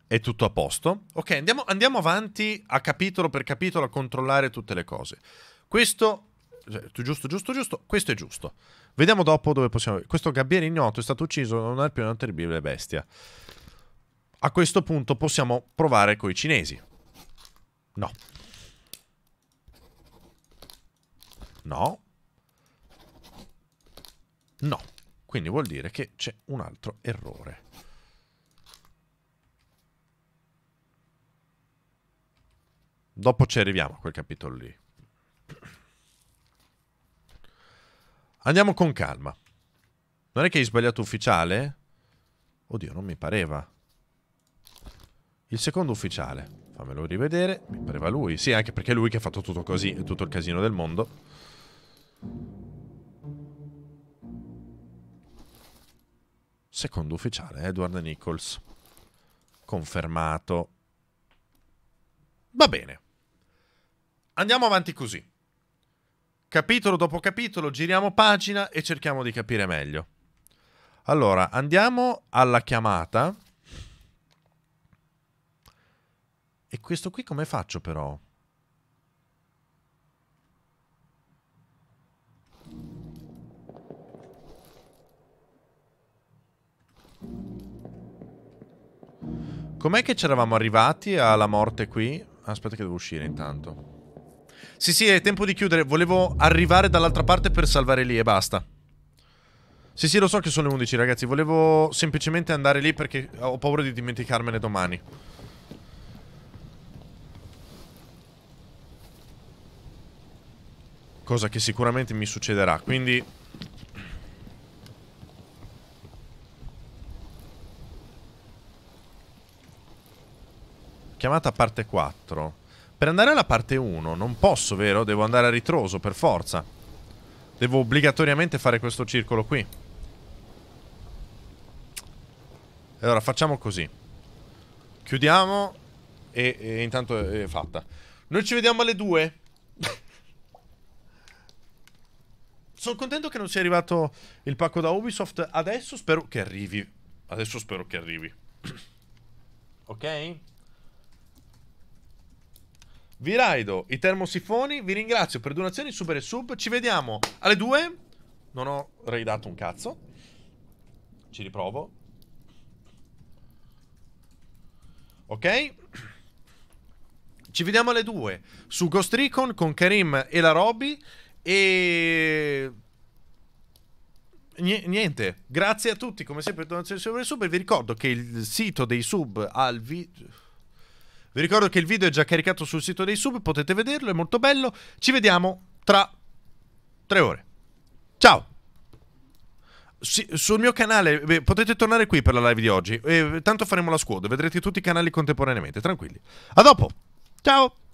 Speaker 1: è tutto a posto. Ok, andiamo, andiamo, avanti a capitolo per capitolo a controllare tutte le cose. Questo, cioè, giusto, giusto, giusto, questo è giusto. Vediamo dopo dove possiamo... Questo gabbiere ignoto è stato ucciso non è più una terribile bestia. A questo punto possiamo provare con i cinesi. No. No. No, quindi vuol dire che c'è un altro errore. Dopo ci arriviamo a quel capitolo lì. Andiamo con calma. Non è che hai sbagliato ufficiale? Oddio, non mi pareva. Il secondo ufficiale. Fammelo rivedere. Mi pareva lui. Sì, anche perché è lui che ha fatto tutto così, tutto il casino del mondo. Secondo ufficiale, Edward Nichols. Confermato. Va bene. Andiamo avanti così. Capitolo dopo capitolo, giriamo pagina e cerchiamo di capire meglio. Allora, andiamo alla chiamata. E questo qui come faccio però? Com'è che c'eravamo arrivati alla morte qui? Aspetta che devo uscire intanto. Sì, sì, è tempo di chiudere. Volevo arrivare dall'altra parte per salvare lì e basta. Sì, sì, lo so che sono le 11, ragazzi. Volevo semplicemente andare lì perché ho paura di dimenticarmene domani. Cosa che sicuramente mi succederà. Quindi Chiamata parte 4. Per andare alla parte 1 non posso, vero? Devo andare a ritroso, per forza. Devo obbligatoriamente fare questo circolo qui. Allora, facciamo così. Chiudiamo e, e intanto è, è fatta. Noi ci vediamo alle 2. Sono contento che non sia arrivato il pacco da Ubisoft adesso, spero che arrivi. Adesso spero che arrivi. ok? vi raido i termosifoni, vi ringrazio per donazioni, super e sub, ci vediamo alle 2, non ho raidato un cazzo, ci riprovo, ok? Ci vediamo alle 2 su Ghost Recon con Karim e la Robby e niente, grazie a tutti come sempre per donazioni super sub e vi ricordo che il sito dei sub al video vi ricordo che il video è già caricato sul sito dei sub, potete vederlo, è molto bello. Ci vediamo tra tre ore. Ciao! Sì, sul mio canale eh, beh, potete tornare qui per la live di oggi. Eh, tanto faremo la squad, vedrete tutti i canali contemporaneamente, tranquilli. A dopo! Ciao!